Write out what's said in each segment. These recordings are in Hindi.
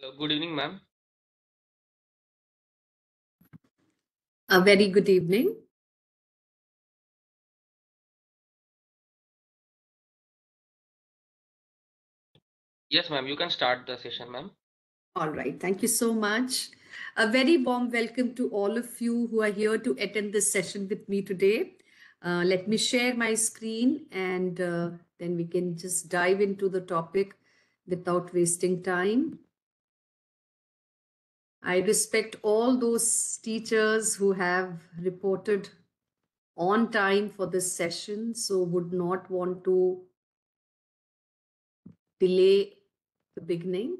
Hello, good evening, ma'am. A very good evening. Yes, ma'am, you can start the session, ma'am. All right, thank you so much. A very warm welcome to all of you who are here to attend this session with me today. Uh, let me share my screen and uh, then we can just dive into the topic without wasting time. I respect all those teachers who have reported on time for this session, so would not want to delay the beginning.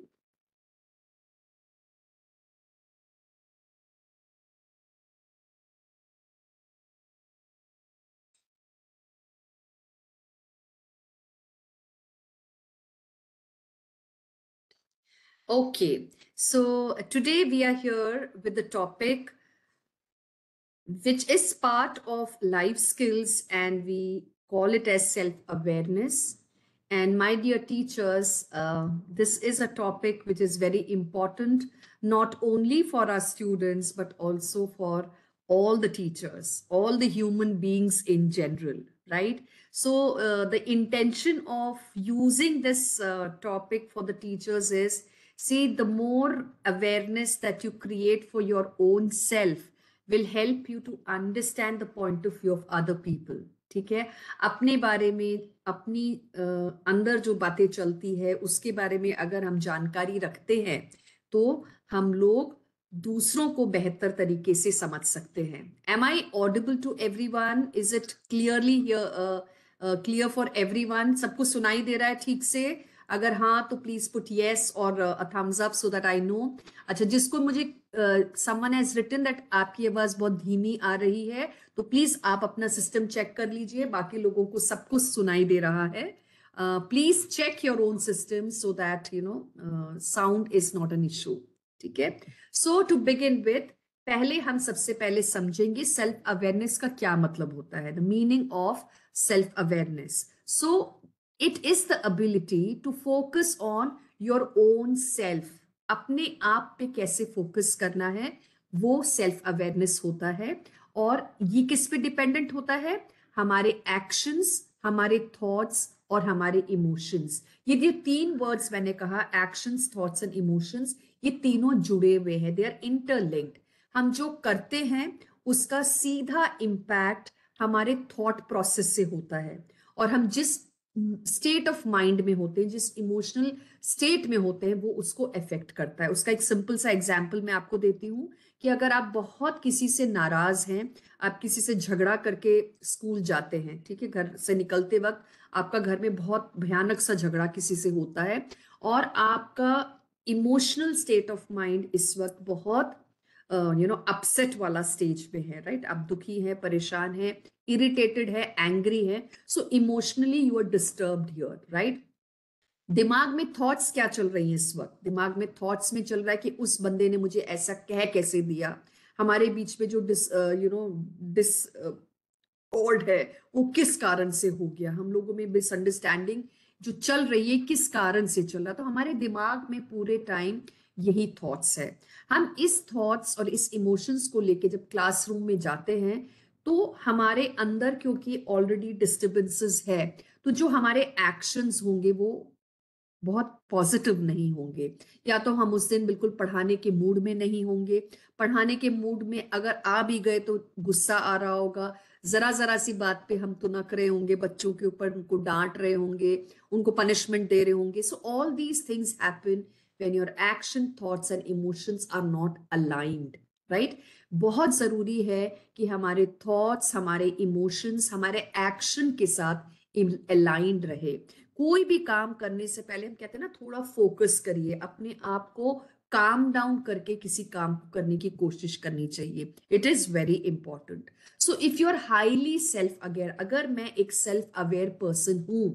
Okay, so today we are here with the topic which is part of life skills and we call it as self-awareness. And my dear teachers, uh, this is a topic which is very important, not only for our students, but also for all the teachers, all the human beings in general, right? So uh, the intention of using this uh, topic for the teachers is See, the more awareness that you create for your own self will help you to understand the point of view of other people. ठीक है अपने बारे में अपनी आ, अंदर जो बातें चलती है उसके बारे में अगर हम जानकारी रखते हैं तो हम लोग दूसरों को बेहतर तरीके से समझ सकते हैं am I audible to everyone is it clearly clear for everyone सबको सुनाई दे रहा है ठीक से अगर हाँ तो प्लीज पुट येस और thumbs up so that I know अच्छा जिसको मुझे समवन हैज रिटन दैट आपकी आवाज बहुत धीमी आ रही है तो प्लीज आप अपना सिस्टम चेक कर लीजिए बाकी लोगों को सब कुछ सुनाई दे रहा है please check your own system so that you know sound is not an issue ठीक है सो टू बिगिन विथ पहले हम सबसे पहले समझेंगे सेल्फ अवेयरनेस का क्या मतलब होता है the meaning of self awareness so it is the ability to focus on your own self अपने आप पे कैसे फोकस करना है वो सेल्फ अवेयरनेस होता है और ये किस पे डिपेंडेंट होता है हमारे एक्शंस हमारे थॉट्स और हमारे इमोशंस ये जो तीन वर्ड्स मैंने कहा एक्शंस थॉट्स एंड इमोशंस ये तीनों जुड़े हुए हैं दे आर इंटरलिंक्ड हम जो करते हैं उसका सीधा इम्पैक्ट हमारे थॉट प्रोसेस से होता है और हम जिस स्टेट ऑफ माइंड में होते हैं जिस इमोशनल स्टेट में होते हैं वो उसको अफेक्ट करता है उसका एक सिंपल सा एग्जाम्पल मैं आपको देती हूँ कि अगर आप बहुत किसी से नाराज हैं आप किसी से झगड़ा करके स्कूल जाते हैं ठीक है घर से निकलते वक्त आपका घर में बहुत भयानक सा झगड़ा किसी से होता है और आपका इमोशनल स्टेट ऑफ माइंड इस वक्त बहुत यू नो अपसेट वाला स्टेज पे है राइट right? आप दुखी है परेशान है इरिटेटेड है एंग्री है so emotionally you are disturbed your right दिमाग में थॉट्स क्या चल रही है इस वक्त दिमाग में थॉट्स में चल रहा है कि उस बंदे ने मुझे ऐसा कह कैसे दिया हमारे बीच में जो this you know this old है वो किस कारण से हो गया हम लोगों में मिसअंडरस्टैंडिंग जो चल रही है किस कारण से चल रहा तो हमारे दिमाग में पूरे टाइम यही थॉट्स है हम इस थॉट्स और इस इमोशंस को लेके जब क्लासरूम में जाते हैं तो हमारे अंदर क्योंकि ऑलरेडी डिस्टर्बेंसेस है तो जो हमारे एक्शंस होंगे वो बहुत पॉजिटिव नहीं होंगे या तो हम उस दिन बिल्कुल पढ़ाने के मूड में नहीं होंगे पढ़ाने के मूड में अगर आ भी गए तो गुस्सा आ रहा होगा जरा जरा सी बात पे हम तुनक तो रहे होंगे बच्चों के ऊपर उनको डांट रहे होंगे उनको पनिशमेंट दे रहे होंगे so all these things happen when your action thoughts and emotions are not aligned right? बहुत जरूरी है कि हमारे thoughts हमारे emotions हमारे action के साथ aligned रहे कोई भी काम करने से पहले हम कहते हैं ना थोड़ा फोकस करिए अपने आप को काम डाउन करके किसी काम को करने की कोशिश करनी चाहिए it is very important so if you are highly self aware अगर मैं एक सेल्फ अवेयर पर्सन हूं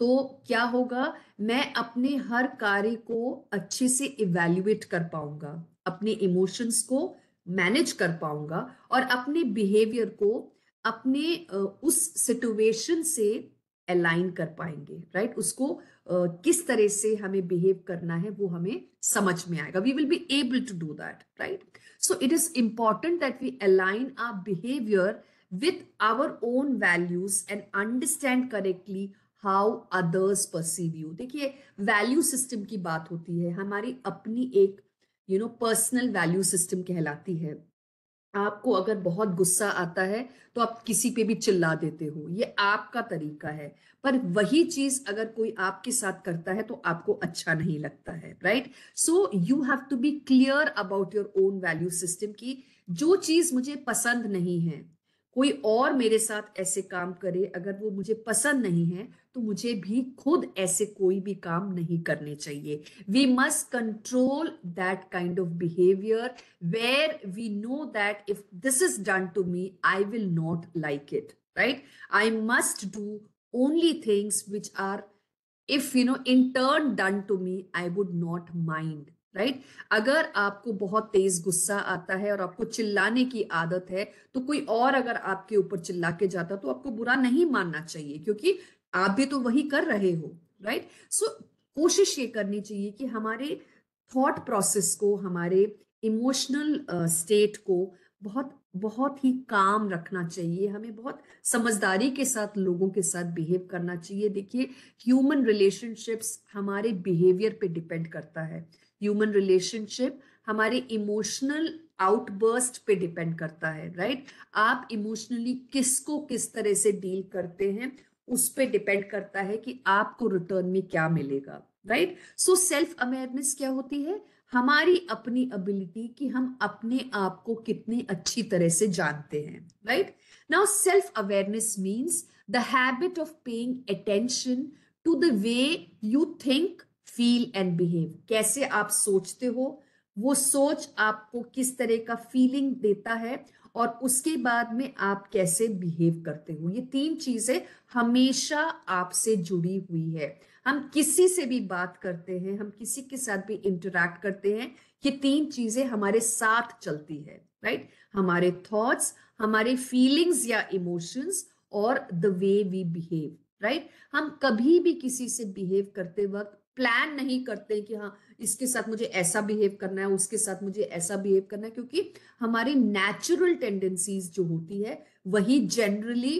तो क्या होगा मैं अपने हर कार्य को अच्छे से इवेल्युएट कर पाऊंगा अपने इमोशंस को मैनेज कर पाऊंगा और अपने बिहेवियर को अपने उस सिचुएशन से अलाइन कर पाएंगे राइट right? उसको किस तरह से हमें बिहेव करना है वो हमें समझ में आएगा we will be able to do that right so it is important that we align our behaviour with our own values and understand correctly how others perceive you देखिए वैल्यू सिस्टम की बात होती है हमारी अपनी एक you know personal value system कहलाती है आपको अगर बहुत गुस्सा आता है तो आप किसी पे भी चिल्ला देते हो ये आपका तरीका है पर वही चीज अगर कोई आपके साथ करता है तो आपको अच्छा नहीं लगता है right so you have to be clear about your own value system की जो चीज मुझे पसंद नहीं है कोई और मेरे साथ ऐसे काम करे अगर वो मुझे पसंद नहीं है तो मुझे भी खुद ऐसे कोई भी काम नहीं करने चाहिए we must control that kind of behaviour where we know that if this is done to me I will not like it right I must do only things which are if you know in turn done to me I would not mind right right? अगर आपको बहुत तेज गुस्सा आता है और आपको चिल्लाने की आदत है तो कोई और अगर आपके ऊपर चिल्ला के जाता तो आपको बुरा नहीं मानना चाहिए क्योंकि आप भी तो वही कर रहे हो राइट सो कोशिश ये करनी चाहिए कि हमारे थॉट प्रोसेस को हमारे इमोशनल स्टेट uh, को बहुत बहुत ही काम रखना चाहिए हमें बहुत समझदारी के साथ लोगों के साथ बिहेव करना चाहिए देखिए ह्यूमन रिलेशनशिप्स हमारे बिहेवियर पे डिपेंड करता है ह्यूमन रिलेशनशिप हमारे इमोशनल आउटबर्स्ट पे डिपेंड करता है राइट right? आप इमोशनली किसको किस तरह से डील करते हैं उस पर डिपेंड करता है कि आपको रिटर्न में क्या मिलेगा राइट सो सेल्फ अवेयरनेस क्या होती है हमारी अपनी एबिलिटी कि हम अपने आप को कितने अच्छी तरह से जानते हैं right now self awareness means the habit of paying attention to the way you think feel and behave कैसे आप सोचते हो वो सोच आपको किस तरह का फीलिंग देता है और उसके बाद में आप कैसे बिहेव करते हो ये तीन चीजें हमेशा आपसे जुड़ी हुई है हम किसी से भी बात करते हैं हम किसी के साथ भी इंटरेक्ट करते हैं ये तीन चीजें हमारे साथ चलती है राइट हमारे थॉट्स हमारे फीलिंग्स या इमोशंस और the way we behave right हम कभी भी किसी से बिहेव करते वक्त प्लान नहीं करते कि हाँ इसके साथ मुझे ऐसा बिहेव करना है उसके साथ मुझे ऐसा बिहेव करना है क्योंकि हमारी नेचुरल टेंडेंसीज जो होती है वही जनरली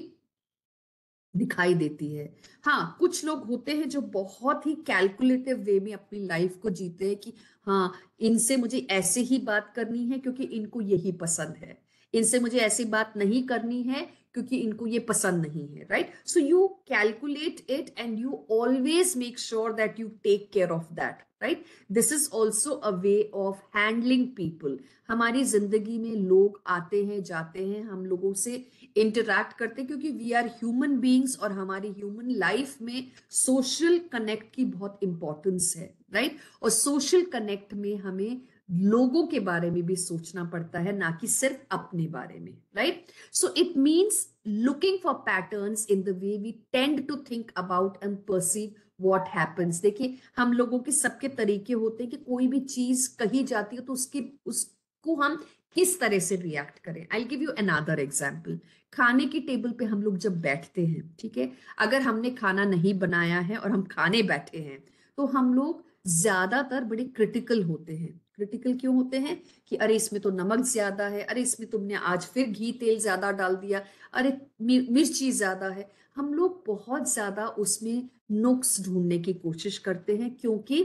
दिखाई देती है हाँ कुछ लोग होते हैं जो बहुत ही कैलकुलेटिव वे में अपनी लाइफ को जीते हैं कि हाँ इनसे मुझे ऐसे ही बात करनी है क्योंकि इनको यही पसंद है इनसे मुझे ऐसी बात नहीं करनी है क्योंकि इनको ये पसंद नहीं है right so you calculate it and you always make sure that you take care of that right this is also a way of handling people हमारी जिंदगी में लोग आते हैं जाते हैं हम लोगों से इंटरैक्ट करते हैं क्योंकि वी आर ह्यूमन बींग्स और हमारी ह्यूमन लाइफ में सोशल कनेक्ट की बहुत इंपॉर्टेंस है राइट right? और सोशल कनेक्ट में हमें लोगों के बारे में भी सोचना पड़ता है ना कि सिर्फ अपने बारे में right so it means looking for patterns in the way we tend to think about and perceive what happens देखिए हम लोगों के सबके तरीके होते हैं कि कोई भी चीज कही जाती है तो उसकी उसको हम किस तरह से रिएक्ट करें I give you another example खाने की टेबल पे हम लोग जब बैठते हैं ठीक है अगर हमने खाना नहीं बनाया है और हम खाने बैठे हैं तो हम लोग ज्यादातर बड़े क्रिटिकल होते हैं क्रिटिकल क्यों होते हैं कि अरे इसमें तो नमक ज्यादा है अरे इसमें तुमने आज फिर घी तेल ज्यादा डाल दिया अरे मिर्ची ज्यादा है हम लोग बहुत ज्यादा उसमें नुक्स ढूंढने की कोशिश करते हैं क्योंकि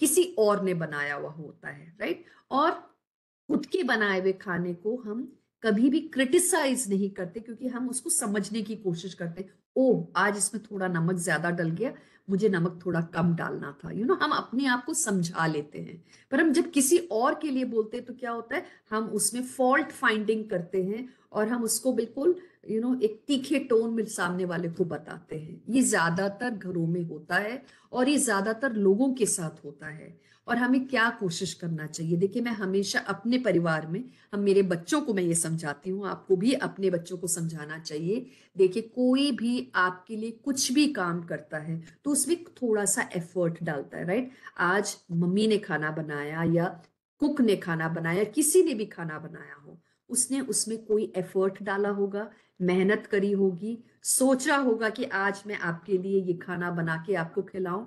किसी और ने बनाया हुआ होता है राइट और खुद के बनाए हुए खाने को हम कभी भी क्रिटिसाइज नहीं करते क्योंकि हम उसको समझने की कोशिश करते हैं ओ आज इसमें थोड़ा नमक ज्यादा डल गया मुझे नमक थोड़ा कम डालना था यू you नो know, हम अपने आप को समझा लेते हैं पर हम जब किसी और के लिए बोलते हैं तो क्या होता है हम उसमें फॉल्ट फाइंडिंग करते हैं और हम उसको बिल्कुल यू नो एक तीखे टोन में सामने वाले को बताते हैं ये ज्यादातर घरों में होता है और ये ज्यादातर लोगों के साथ होता है और हमें क्या कोशिश करना चाहिए देखिए मैं हमेशा अपने परिवार में हम मेरे बच्चों को मैं ये समझाती हूँ आपको भी अपने बच्चों को समझाना चाहिए देखिए कोई भी आपके लिए कुछ भी काम करता है तो उसमें थोड़ा सा एफर्ट डालता है राइट आज मम्मी ने खाना बनाया या कुक ने खाना बनाया किसी ने भी खाना बनाया हो उसने उसमें कोई एफर्ट डाला होगा मेहनत करी होगी सोचा होगा कि आज मैं आपके लिए ये खाना बना के आपको खिलाऊं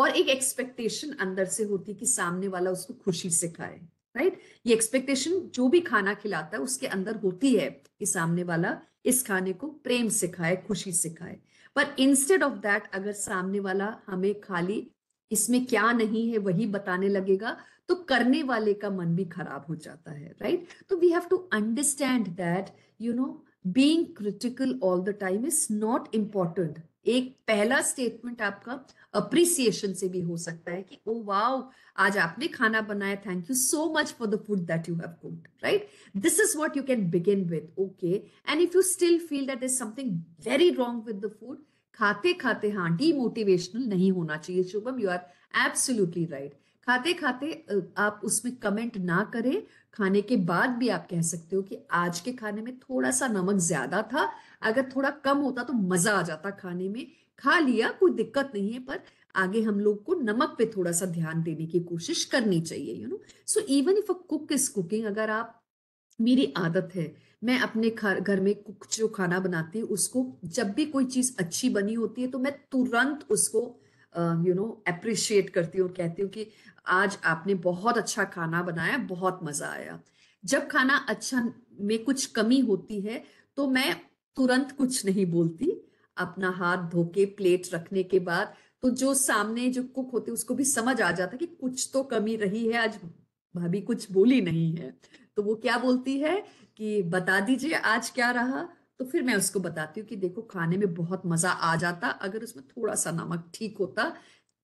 और एक एक्सपेक्टेशन अंदर से होती कि सामने वाला उसको खुशी से खाए राइट ये एक्सपेक्टेशन जो भी खाना खिलाता है उसके अंदर होती है कि सामने वाला इस खाने को प्रेम से खाए खुशी से खाए पर इंस्टेड ऑफ दैट अगर सामने वाला हमें खाली इसमें क्या नहीं है वही बताने लगेगा तो करने वाले का मन भी खराब हो जाता है राइट तो we have to understand that you know being critical all the time is not important एक पहला स्टेटमेंट आपका अप्रिसिएशन से भी हो सकता है कि ओ oh, वाओ आज आपने खाना बनाया thank you so much for the food that you have cooked right this is what you can begin with okay and if you still feel that is something very wrong with the food खाते खाते हाँ डीमोटिवेशनल नहीं होना चाहिए Shubham you are absolutely right खाते खाते आप उसमें कमेंट ना करें खाने के बाद भी आप कह सकते हो कि आज के खाने में थोड़ा सा नमक ज्यादा था अगर थोड़ा कम होता तो मजा आ जाता खाने में खा लिया कोई दिक्कत नहीं है पर आगे हम लोग को नमक पे थोड़ा सा ध्यान देने की कोशिश करनी चाहिए you know so even if a cook is cooking अगर आप मेरी आदत है मैं अपने घर में कुक जो खाना बनाती हूँ उसको जब भी कोई चीज अच्छी बनी होती है तो मैं तुरंत उसको यू नो अप्रिशिएट करती हूँ कहती हूँ कि आज आपने बहुत अच्छा खाना बनाया बहुत मजा आया जब खाना अच्छा में कुछ कमी होती है तो मैं तुरंत कुछ नहीं बोलती अपना हाथ धो के प्लेट रखने के बाद तो जो सामने जो कुक होते उसको भी समझ आ जाता कि कुछ तो कमी रही है आज भाभी कुछ बोली नहीं है तो वो क्या बोलती है कि बता दीजिए आज क्या रहा तो फिर मैं उसको बताती हूँ कि देखो खाने में बहुत मजा आ जाता अगर उसमें थोड़ा सा नमक ठीक होता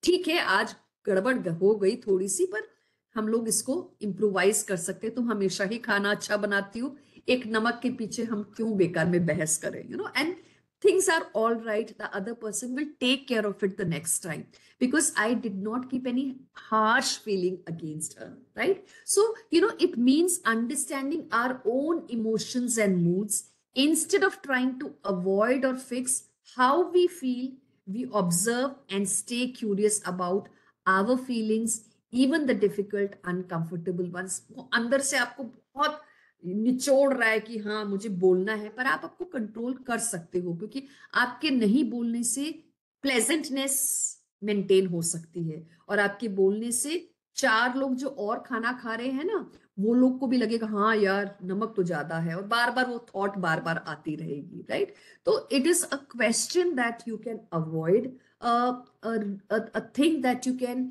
ठीक है आज गड़बड़ हो गई थोड़ी सी पर हम लोग इसको इम्प्रोवाइज कर सकते तुम हमेशा ही खाना अच्छा बनाती हो एक नमक के पीछे हम क्यों बेकार में बहस करें you know and things are all right the other person will take care of it the next time because I did not keep any harsh feeling against her right so you know it means understanding our own emotion and moods instead of trying to avoid और fix how we feel we observe and stay curious about our feelings even the difficult uncomfortable ones वो अंदर से आपको बहुत निचोड़ रहा है कि हाँ मुझे बोलना है पर आप आपको कंट्रोल कर सकते हो क्योंकि आपके नहीं बोलने से प्लेजेंटनेस मेंटेन हो सकती है और आपके बोलने से चार लोग जो और खाना खा रहे हैं ना वो लोग को भी लगेगा हाँ यार नमक तो ज्यादा है और बार बार वो थॉट बार बार आती रहेगी राइट तो it is a question that you can avoid a, a, a thing that you can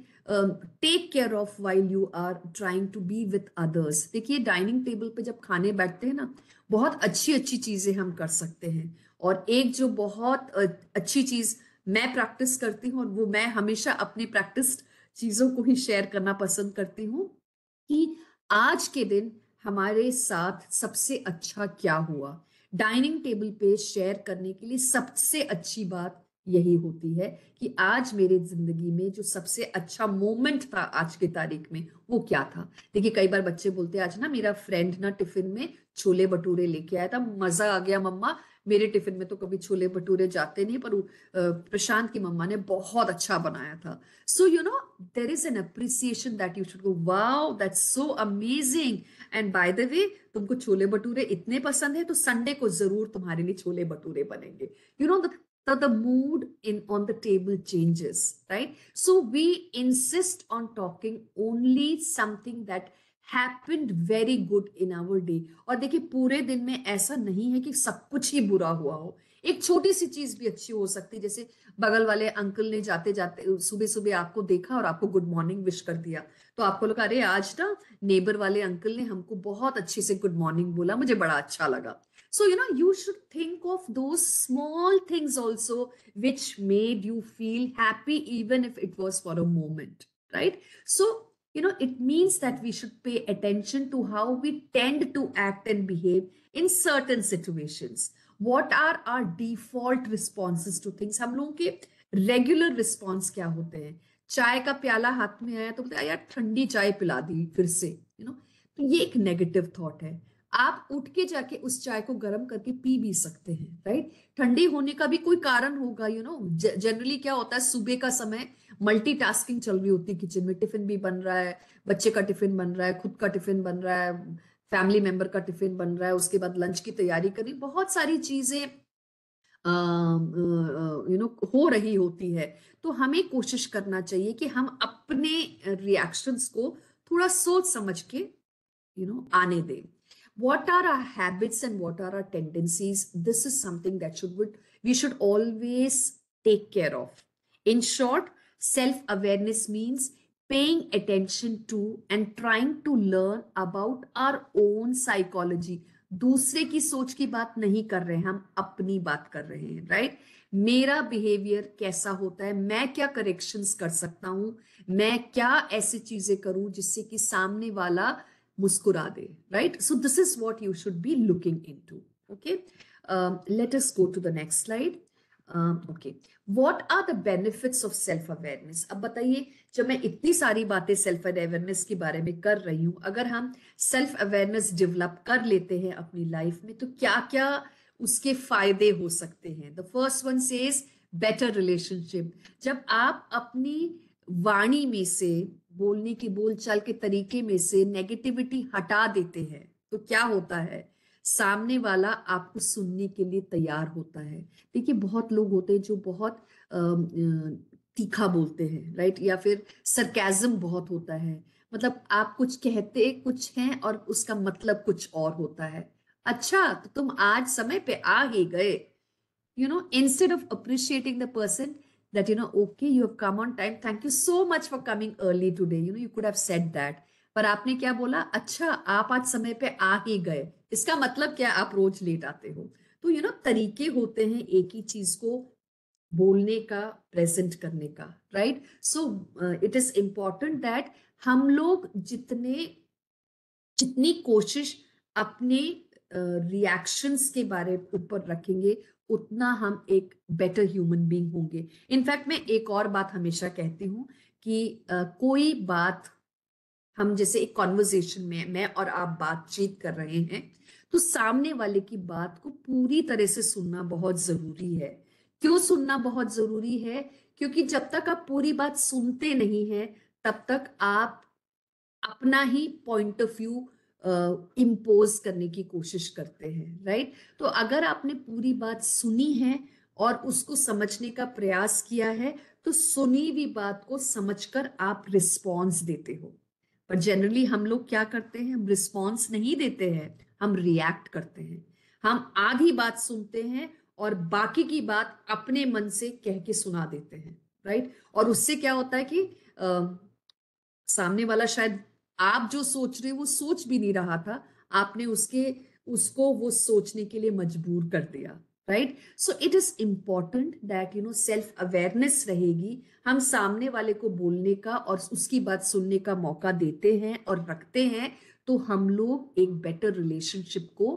take care of while you are trying to be with others देखिए डाइनिंग टेबल पे जब खाने बैठते हैं ना बहुत अच्छी अच्छी चीज़ें हम कर सकते हैं और एक जो बहुत अच्छी चीज़ मैं प्रैक्टिस करती हूँ और वो मैं हमेशा अपनी प्रैक्टिस चीज़ों को ही शेयर करना पसंद करती हूँ कि आज के दिन हमारे साथ सबसे अच्छा क्या हुआ डाइनिंग टेबल पे शेयर करने के लिए सबसे अच्छी बात यही होती है कि आज मेरे जिंदगी में जो सबसे अच्छा मोमेंट था आज की तारीख में वो क्या था देखिए कई बार बच्चे बोलते हैं आज ना मेरा फ्रेंड ना टिफिन में छोले भटूरे लेके आया था मजा आ गया मम्मा मेरे टिफिन में तो कभी छोले भटूरे जाते नहीं पर प्रशांत की मम्मा ने बहुत अच्छा बनाया था so you know there is an appreciation that you should go wow that so amazing and by the way तुमको छोले भटूरे इतने पसंद है तो संडे को जरूर तुम्हारे लिए छोले भटूरे बनेंगे you know the So the mood in on the table changes, right? So we insist on talking only something that happened very good in our day और देखिए पूरे दिन में ऐसा नहीं है कि सब कुछ ही बुरा हुआ हो एक छोटी सी चीज भी अच्छी हो सकती है जैसे बगल वाले अंकल ने जाते जाते सुबह सुबह आपको देखा और आपको गुड मॉर्निंग विश कर दिया तो आपको लगा अरे आज ना नेबर वाले अंकल ने हमको बहुत अच्छे से गुड मॉर्निंग बोला मुझे बड़ा अच्छा लगा so you know you should think of those small things also which made you feel happy even if it was for a moment right so you know it means that we should pay attention to how we tend to act and behave in certain situations what are our default responses to things हम लोगों के regular response क्या होते हैं चाय का प्याला हाथ में आया तो बोलते यार ठंडी चाय पिला दी फिर से यू you नो know? तो ये एक नेगेटिव थॉट है आप उठ के जाके उस चाय को गर्म करके पी भी सकते हैं राइट ठंडी होने का भी कोई कारण होगा यू नो जनरली क्या होता है सुबह का समय मल्टीटास्किंग चल रही होती है किचन में टिफिन भी बन रहा है बच्चे का टिफिन बन रहा है खुद का टिफिन बन रहा है फैमिली मेंबर का टिफिन बन रहा है उसके बाद लंच की तैयारी करनी बहुत सारी चीजें यू नो हो रही होती है तो हमें कोशिश करना चाहिए कि हम अपने रिएक्शंस को थोड़ा सोच समझ के यू you नो know, आने दें what are our habits and what are our tendencies this is something that should we should always take care of in short self awareness means paying attention to and trying to learn about our own psychology दूसरे की सोच की बात नहीं कर रहे हैं हम अपनी बात कर रहे हैं राइट मेरा बिहेवियर कैसा होता है मैं क्या करेक्शंस कर सकता हूं मैं क्या ऐसी चीजें करूं जिससे कि सामने वाला मुस्कुरा दे right so this is what you should be looking into okay let's go to the next slide okay what are the benefit of self awareness अब बताइए जब मैं इतनी सारी बातें सेल्फ अवेयरनेस के बारे में कर रही हूँ अगर हम सेल्फ अवेयरनेस डेवलप कर लेते हैं अपनी लाइफ में तो क्या क्या उसके फायदे हो सकते हैं the first one says better relationship जब आप अपनी वाणी में से बोलने की बोलचाल के तरीके में से नेगेटिविटी हटा देते हैं तो क्या होता है सामने वाला आपको सुनने के लिए तैयार होता है देखिए बहुत लोग होते हैं जो बहुत तीखा बोलते हैं राइट या फिर सरकैजम बहुत होता है मतलब आप कुछ कहते कुछ हैं और उसका मतलब कुछ और होता है अच्छा तो तुम आज समय पे आ ही गए you know instead of appreciating the person that you know okay you have come on time thank you so much for coming early today you know you could have said that पर आपने क्या बोला अच्छा आप आज समय पे आ ही गए इसका मतलब क्या आप रोज लेट आते हो तो यू you नो know, तरीके होते हैं एक ही चीज को बोलने का प्रेजेंट करने का right so it is important that हम लोग जितने जितनी कोशिश अपने रिएक्शंस uh, के बारे ऊपर रखेंगे उतना हम एक बेटर ह्यूमन बींग होंगे इनफैक्ट मैं एक और बात हमेशा कहती हूँ कि आ, कोई बात हम जैसे एक कॉन्वर्जेशन में मैं और आप बातचीत कर रहे हैं तो सामने वाले की बात को पूरी तरह से सुनना बहुत जरूरी है क्यों सुनना बहुत जरूरी है क्योंकि जब तक आप पूरी बात सुनते नहीं है तब तक आप अपना ही पॉइंट ऑफ व्यू इम्पोज करने की कोशिश करते हैं राइट तो अगर आपने पूरी बात सुनी है और उसको समझने का प्रयास किया है तो सुनी हुई बात को समझकर आप रिस्पॉन्स देते हो पर जनरली हम लोग क्या करते हैं हम रिस्पॉन्स नहीं देते हैं हम रिएक्ट करते हैं हम आधी बात सुनते हैं और बाकी की बात अपने मन से कह के सुना देते हैं राइट और उससे क्या होता है कि आ, सामने वाला शायद आप जो सोच रहे वो सोच भी नहीं रहा था आपने उसके उसको वो सोचने के लिए मजबूर कर दिया right so it is important that you know self awareness रहेगी हम सामने वाले को बोलने का और उसकी बात सुनने का मौका देते हैं और रखते हैं तो हम लोग एक बेटर रिलेशनशिप को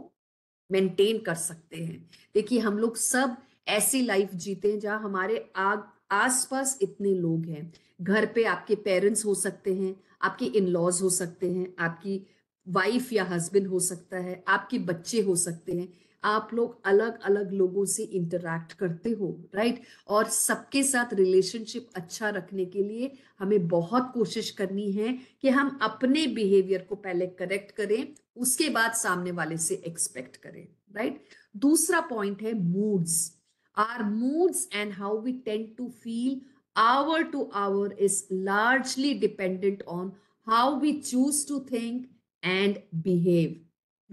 मेंटेन कर सकते हैं देखिए हम लोग सब ऐसी लाइफ जीते हैं जहाँ हमारे आग आसपास इतने लोग हैं घर पे आपके पेरेंट्स हो सकते हैं आपके इन लॉज हो सकते हैं आपकी वाइफ या हस्बैंड हो सकता है आपके बच्चे हो सकते हैं आप लोग अलग अलग लोगों से इंटरैक्ट करते हो राइट और सबके साथ रिलेशनशिप अच्छा रखने के लिए हमें बहुत कोशिश करनी है कि हम अपने बिहेवियर को पहले करेक्ट करें उसके बाद सामने वाले से एक्सपेक्ट करें राइट दूसरा पॉइंट है moods are moods and how we tend to feel hour to hour is largely dependent on how we choose to think and behave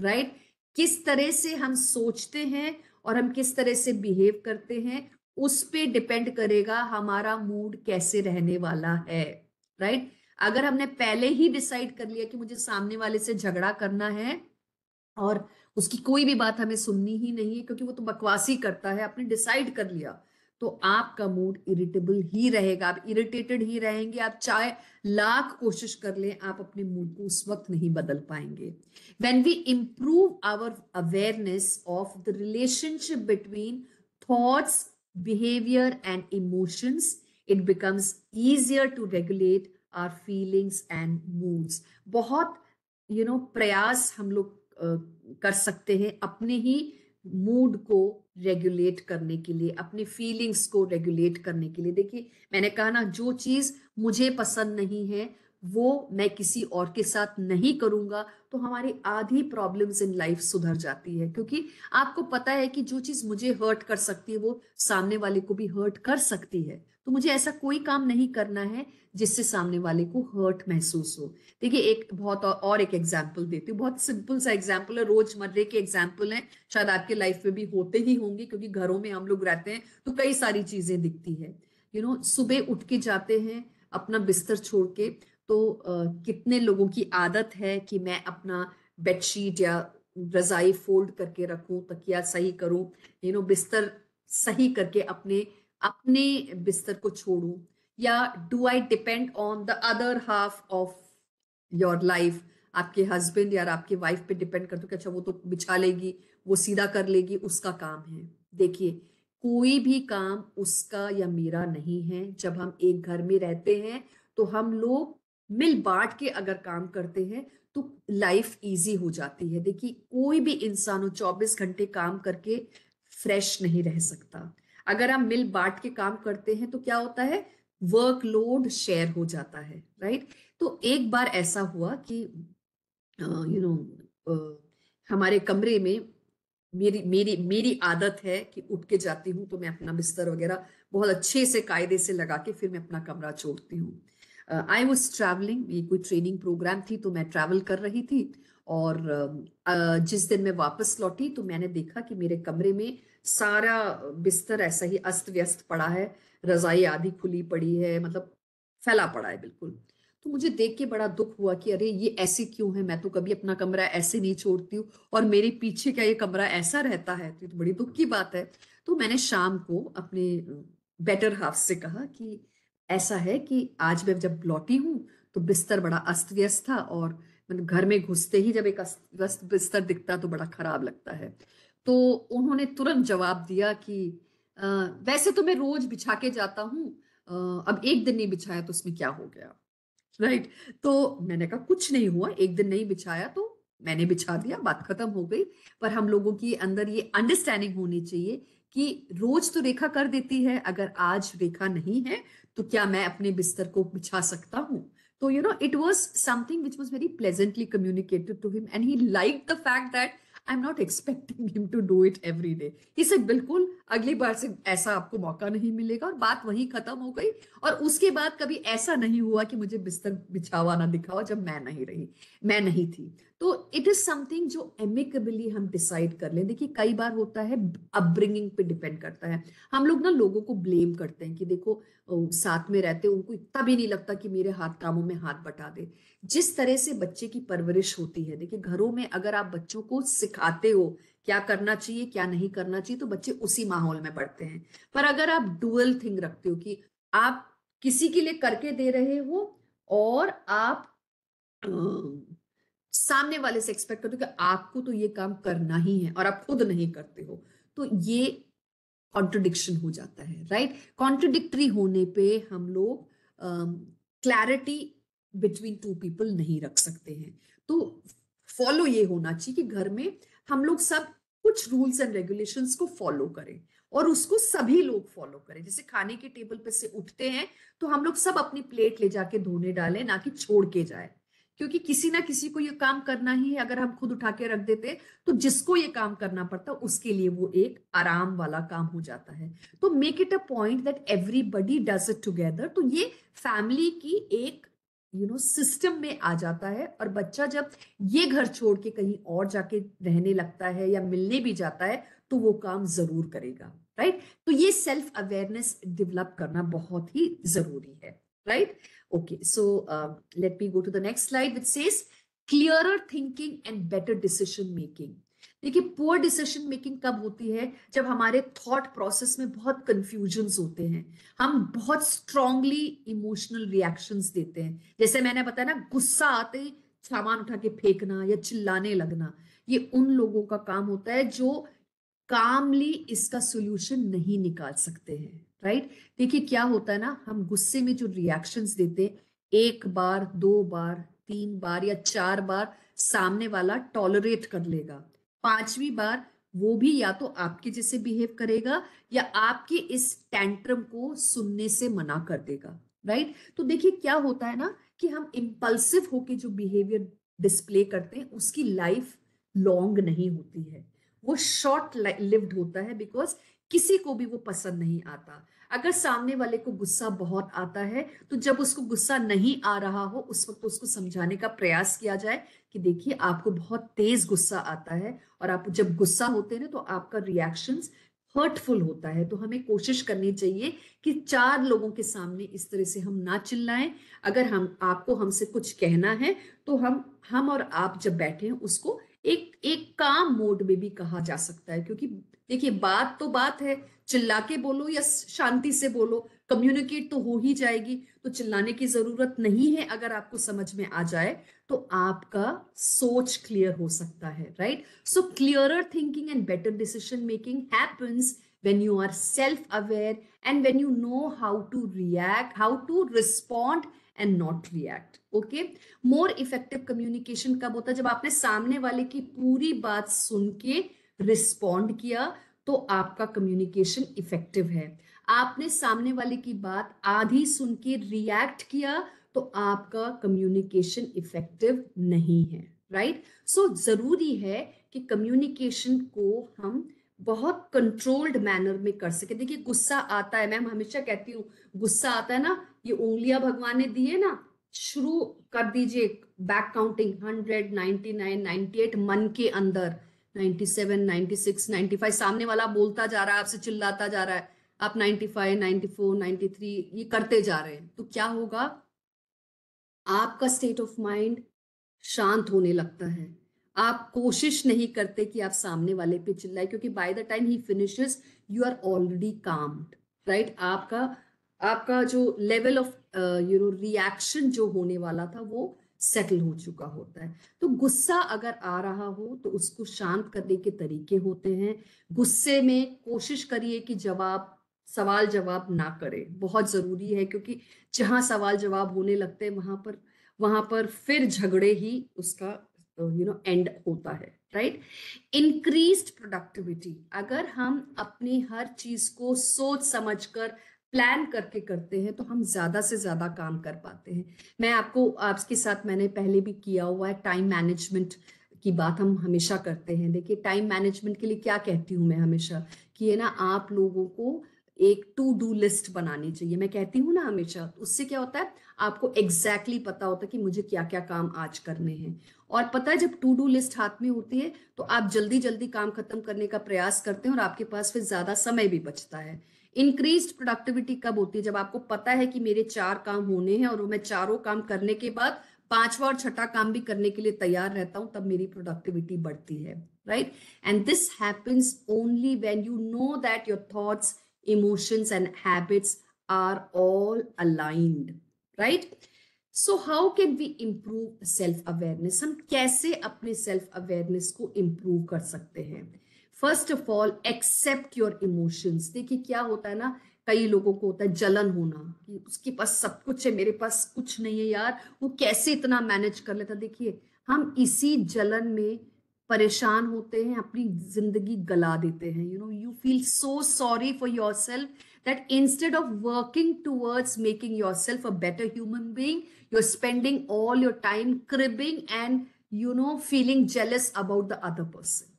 right किस तरह से हम सोचते हैं और हम किस तरह से बिहेव करते हैं उस पे डिपेंड करेगा हमारा मूड कैसे रहने वाला है राइट right? अगर हमने पहले ही डिसाइड कर लिया कि मुझे सामने वाले से झगड़ा करना है और उसकी कोई भी बात हमें सुननी ही नहीं है क्योंकि वो तो बकवासी करता है आपने डिसाइड कर लिया तो आपका मूड इरिटेबल ही रहेगा आप इरिटेटेड ही रहेंगे आप चाहे लाख कोशिश कर लें आप अपने मूड को उस वक्त नहीं बदल पाएंगे when we improve our awareness of the relationship between thoughts behaviour and emotions it becomes easier to regulate our feelings and moods बहुत यू you नो know, प्रयास हम लोग कर सकते हैं अपने ही मूड को रेगुलेट करने के लिए अपनी फीलिंग्स को रेगुलेट करने के लिए देखिए मैंने कहा ना जो चीज़ मुझे पसंद नहीं है वो मैं किसी और के साथ नहीं करूंगा तो हमारी आधी प्रॉब्लम्स इन लाइफ सुधर जाती है क्योंकि आपको पता है कि जो चीज़ मुझे हर्ट कर सकती है वो सामने वाले को भी हर्ट कर सकती है तो मुझे ऐसा कोई काम नहीं करना है जिससे सामने वाले को हर्ट महसूस हो देखिए एक बहुत और, और एक एग्जाम्पल देती हूँ बहुत सिंपल सा एग्जाम्पल है रोजमर्रे के एग्जाम्पल है शायद आपके लाइफ में भी होते ही होंगे क्योंकि घरों में हम लोग रहते हैं तो कई सारी चीजें दिखती है यू नो सुबह उठ के जाते हैं अपना बिस्तर छोड़ के तो आ, कितने लोगों की आदत है कि मैं अपना बेडशीट या रजाई फोल्ड करके रखूं तकिया सही करूं यू नो बिस्तर सही करके अपने अपने बिस्तर को छोड़ू या do I depend on the other half of your life आपके हस्बैंड या आपके वाइफ पे डिपेंड कर दो कि अच्छा वो तो बिछा लेगी वो सीधा कर लेगी उसका काम है देखिए कोई भी काम उसका या मेरा नहीं है जब हम एक घर में रहते हैं तो हम लोग मिल बांट के अगर काम करते हैं तो लाइफ इजी हो जाती है देखिए कोई भी इंसान हो चौबीस घंटे काम करके फ्रेश नहीं रह सकता अगर हम मिल बांट के काम करते हैं तो क्या होता है वर्कलोड शेयर हो जाता है राइट तो एक बार ऐसा हुआ कि यू नो हमारे कमरे में मेरी मेरी मेरी आदत है कि उठ के जाती हूँ तो मैं अपना बिस्तर वगैरह बहुत अच्छे से कायदे से लगा के फिर मैं अपना कमरा छोड़ती हूँ आई वॉज ट्रैवलिंग ये कोई ट्रेनिंग प्रोग्राम थी तो मैं ट्रैवल कर रही थी और uh, जिस दिन मैं वापस लौटी तो मैंने देखा कि मेरे कमरे में सारा बिस्तर ऐसा ही अस्त व्यस्त पड़ा है रजाई आधी खुली पड़ी है मतलब फैला पड़ा है बिल्कुल तो मुझे देख के बड़ा दुख हुआ कि अरे ये ऐसे क्यों है मैं तो कभी अपना कमरा ऐसे नहीं छोड़ती हूँ और मेरे पीछे का ये कमरा ऐसा रहता है तो ये तो बड़ी दुख की बात है तो मैंने शाम को अपने बेटर हाफ से कहा कि ऐसा है कि आज मैं जब लौटी हूँ तो बिस्तर बड़ा अस्त व्यस्त था और मतलब घर में घुसते ही जब एक अस्त व्यस्त बिस्तर दिखता तो बड़ा खराब लगता है तो उन्होंने तुरंत जवाब दिया कि आ, वैसे तो मैं रोज बिछा के जाता हूँ अब एक दिन नहीं बिछाया तो उसमें क्या हो गया राइट तो मैंने कहा कुछ नहीं हुआ एक दिन नहीं बिछाया तो मैंने बिछा दिया बात खत्म हो गई पर हम लोगों के अंदर ये अंडरस्टैंडिंग होनी चाहिए कि रोज तो रेखा कर देती है अगर आज रेखा नहीं है तो क्या मैं अपने बिस्तर को बिछा सकता हूँ तो you know it was something which was very pleasantly communicated to him and he like the fact that I am not expecting him to do it every day इसे बिल्कुल अगली बार से ऐसा आपको मौका नहीं मिलेगा और बात वहीं खत्म हो गई और उसके बाद कभी ऐसा नहीं हुआ कि मुझे बिस्तर बिछावा ना दिखाओ जब मैं नहीं रही मैं नहीं थी तो इट इज समथिंग जो एमिकेबली हम डिसाइड कर लें देखिए कई बार होता है अपब्रिंगिंग पे डिपेंड करता है हम लोग ना लोगों को ब्लेम करते हैं कि देखो साथ में रहते उनको इतना भी नहीं लगता कि मेरे हाथ कामों में हाथ बटा दे जिस तरह से बच्चे की परवरिश होती है देखिए घरों में अगर आप बच्चों को सिखाते हो क्या करना चाहिए क्या नहीं करना चाहिए तो बच्चे उसी माहौल में बढ़ते हैं पर अगर आप डुअल थिंग रखते हो कि आप किसी के लिए करके दे रहे हो और आप सामने वाले से एक्सपेक्ट करते हो कि आपको तो ये काम करना ही है और आप खुद नहीं करते हो तो ये कॉन्ट्रोडिक्शन हो जाता है राइट कॉन्ट्रोडिक्टरी होने पे हम लोग क्लैरिटी बिटवीन टू पीपल नहीं रख सकते हैं तो फॉलो ये होना चाहिए कि घर में हम लोग सब कुछ रूल्स एंड रेगुलेशंस को फॉलो करें और उसको सभी लोग फॉलो करें जैसे खाने के टेबल पर से उठते हैं तो हम लोग सब अपनी प्लेट ले जाके धोने डालें ना कि छोड़ के जाए क्योंकि किसी ना किसी को ये काम करना ही है अगर हम खुद उठा के रख देते तो जिसको ये काम करना पड़ता उसके लिए वो एक आराम वाला काम हो जाता है तो make it a point that everybody does it together तो ये फैमिली की एक यू नो सिस्टम में आ जाता है और बच्चा जब ये घर छोड़ के कहीं और जाके रहने लगता है या मिलने भी जाता है तो वो काम जरूर करेगा राइट right? तो ये सेल्फ अवेयरनेस डेवलप करना बहुत ही जरूरी है right? Okay, so uh, let me go to the next slide, which says clearer thinking and better decision making. देखिए पुअर डिसीशन मेकिंग कब होती है जब हमारे थॉट प्रोसेस में बहुत कंफ्यूजन होते हैं हम बहुत स्ट्रांगली इमोशनल रिएक्शंस देते हैं जैसे मैंने बताया ना गुस्सा आते ही सामान उठा के फेंकना या चिल्लाने लगना ये उन लोगों का काम होता है जो कामली इसका सोल्यूशन नहीं निकाल सकते हैं राइट right? देखिए क्या होता है ना हम गुस्से में जो रिएक्शंस देते हैं एक बार दो बार तीन बार या चार बार सामने वाला टॉलरेट कर लेगा पांचवी बार वो भी या तो आपके जैसे बिहेव करेगा या आपके इस टेंट्रम को सुनने से मना कर देगा राइट right? तो देखिए क्या होता है ना कि हम इम्पल्सिव होके जो बिहेवियर डिस्प्ले करते हैं उसकी लाइफ लॉन्ग नहीं होती है वो शॉर्ट लिव्ड होता है बिकॉज किसी को भी वो पसंद नहीं आता अगर सामने वाले को गुस्सा बहुत आता है तो जब उसको गुस्सा नहीं आ रहा हो उस वक्त उसको समझाने का प्रयास किया जाए कि देखिए आपको बहुत तेज गुस्सा आता है और आप जब गुस्सा होते हैं तो आपका रिएक्शन हर्टफुल होता है तो हमें कोशिश करनी चाहिए कि चार लोगों के सामने इस तरह से हम ना चिल्लाएं अगर हम आपको हमसे कुछ कहना है तो हम हम और आप जब बैठे हैं उसको एक एक काम मोड में भी कहा जा सकता है क्योंकि देखिए बात तो बात है चिल्ला के बोलो या शांति से बोलो कम्युनिकेट तो हो ही जाएगी तो चिल्लाने की जरूरत नहीं है अगर आपको समझ में आ जाए तो आपका सोच क्लियर हो सकता है right so clearer thinking and better decision making happens when you are self aware and when you know how to react how to respond and not react okay more effective communication कब होता है जब आपने सामने वाले की पूरी बात सुन के रिस्पॉन्ड किया तो आपका कम्युनिकेशन इफेक्टिव है आपने सामने वाले की बात आधी सुन के रिएक्ट किया तो आपका कम्युनिकेशन इफेक्टिव नहीं है राइट right? सो so, जरूरी है कि कम्युनिकेशन को हम बहुत कंट्रोल्ड मैनर में कर सके देखिए गुस्सा आता है मैम हमेशा कहती हूँ गुस्सा आता है ना ये उंगलियां भगवान ने दी है ना शुरू कर दीजिए back counting hundred ninety nine ninety eight मन के अंदर 97, 96, 95 सामने वाला बोलता जा रहा है आपसे चिल्लाता जा रहा है आप 95, 94, 93 ये करते जा रहे हैं तो क्या होगा आपका स्टेट ऑफ माइंड शांत होने लगता है आप कोशिश नहीं करते कि आप सामने वाले पे चिल्लाए क्योंकि by the time he finishes you are already calmed right आपका आपका जो level of you know reaction जो होने वाला था वो सेटल हो चुका होता है तो गुस्सा अगर आ रहा हो तो उसको शांत करने के तरीके होते हैं गुस्से में कोशिश करिए कि जवाब सवाल जवाब ना करें बहुत जरूरी है क्योंकि जहाँ सवाल जवाब होने लगते हैं वहां पर वहां पर फिर झगड़े ही उसका यू नो एंड होता है राइट इंक्रीज प्रोडक्टिविटी अगर हम अपनी हर चीज को सोच समझ कर प्लान करके करते हैं तो हम ज्यादा से ज्यादा काम कर पाते हैं मैं आपको आपके साथ मैंने पहले भी किया हुआ है टाइम मैनेजमेंट की बात हम हमेशा करते हैं देखिए टाइम मैनेजमेंट के लिए क्या कहती हूँ मैं हमेशा कि है ना आप लोगों को एक टू डू लिस्ट बनानी चाहिए मैं कहती हूँ ना हमेशा उससे क्या होता है आपको एग्जैक्टली exactly पता होता है कि मुझे क्या क्या काम आज करने हैं और पता है जब टू डू लिस्ट हाथ में होती है तो आप जल्दी जल्दी काम खत्म करने का प्रयास करते हैं और आपके पास फिर ज्यादा समय भी बचता है इंक्रीज प्रोडक्टिविटी कब होती है जब आपको पता है कि मेरे चार काम होने हैं और मैं चारों काम करने के बाद पांचवा और छठा काम भी करने के लिए तैयार रहता हूं तब मेरी प्रोडक्टिविटी बढ़ती है right and this happens only when you know that your thoughts emotions and habits are all aligned right so how can we improve self awareness हम कैसे अपने सेल्फ अवेयरनेस को इम्प्रूव कर सकते हैं first of all accept your emotions देखिए क्या होता है ना कई लोगों को होता है जलन होना कि उसके पास सब कुछ है मेरे पास कुछ नहीं है यार वो कैसे इतना मैनेज कर लेता देखिए हम इसी जलन में परेशान होते हैं अपनी जिंदगी गला देते हैं you know you feel so sorry for yourself that instead of working towards making yourself a better human being you're spending all your time cribbing and you know feeling jealous about the other person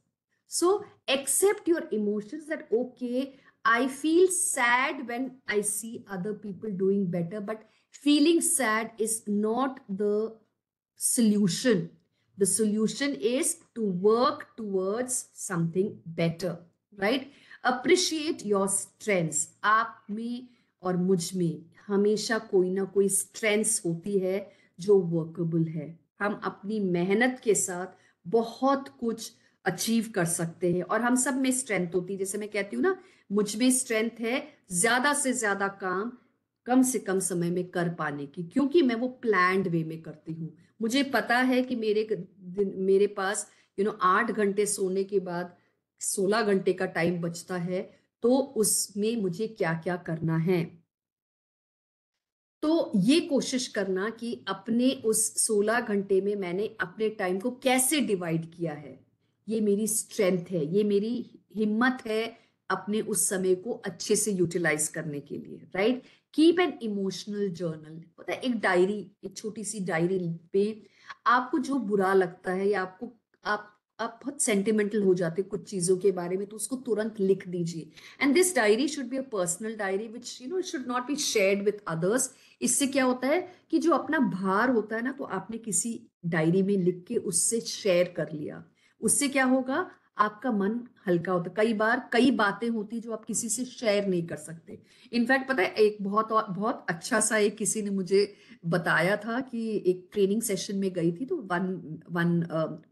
so accept your emotions that okay i feel sad when i see other people doing better but feeling sad is not the solution the solution is to work towards something better right appreciate your strengths aap me aur mujh me hamesha koi na koi strengths hoti hai jo workable hai hum apni mehnat ke sath bahut kuch achieve कर सकते हैं और हम सब में स्ट्रेंथ होती है जैसे मैं कहती हूँ ना मुझ में स्ट्रेंथ है ज्यादा से ज्यादा काम कम से कम समय में कर पाने की क्योंकि मैं वो प्लैंड वे में करती हूँ मुझे पता है कि मेरे मेरे पास यू नो आठ घंटे सोने के बाद सोलह घंटे का टाइम बचता है तो उसमें मुझे क्या क्या करना है तो ये कोशिश करना कि अपने उस सोलह घंटे में मैंने अपने टाइम को कैसे डिवाइड किया है ये मेरी स्ट्रेंथ है ये मेरी हिम्मत है अपने उस समय को अच्छे से यूटिलाइज करने के लिए right keep an emotional journal पता है एक डायरी एक छोटी सी डायरी पे आपको जो बुरा लगता है या आपको आप आप बहुत सेंटिमेंटल हो जाते कुछ चीजों के बारे में तो उसको तुरंत लिख दीजिए and this diary should be a personal diary which you know should not be shared with others इससे क्या होता है कि जो अपना भार होता है ना तो आपने किसी डायरी में लिख के उससे शेयर कर लिया उससे क्या होगा आपका मन हल्का होता कई बार कई बातें होती जो आप किसी से शेयर नहीं कर सकते इनफैक्ट पता है एक बहुत बहुत अच्छा सा एक किसी ने मुझे बताया था कि एक ट्रेनिंग सेशन में गई थी तो one one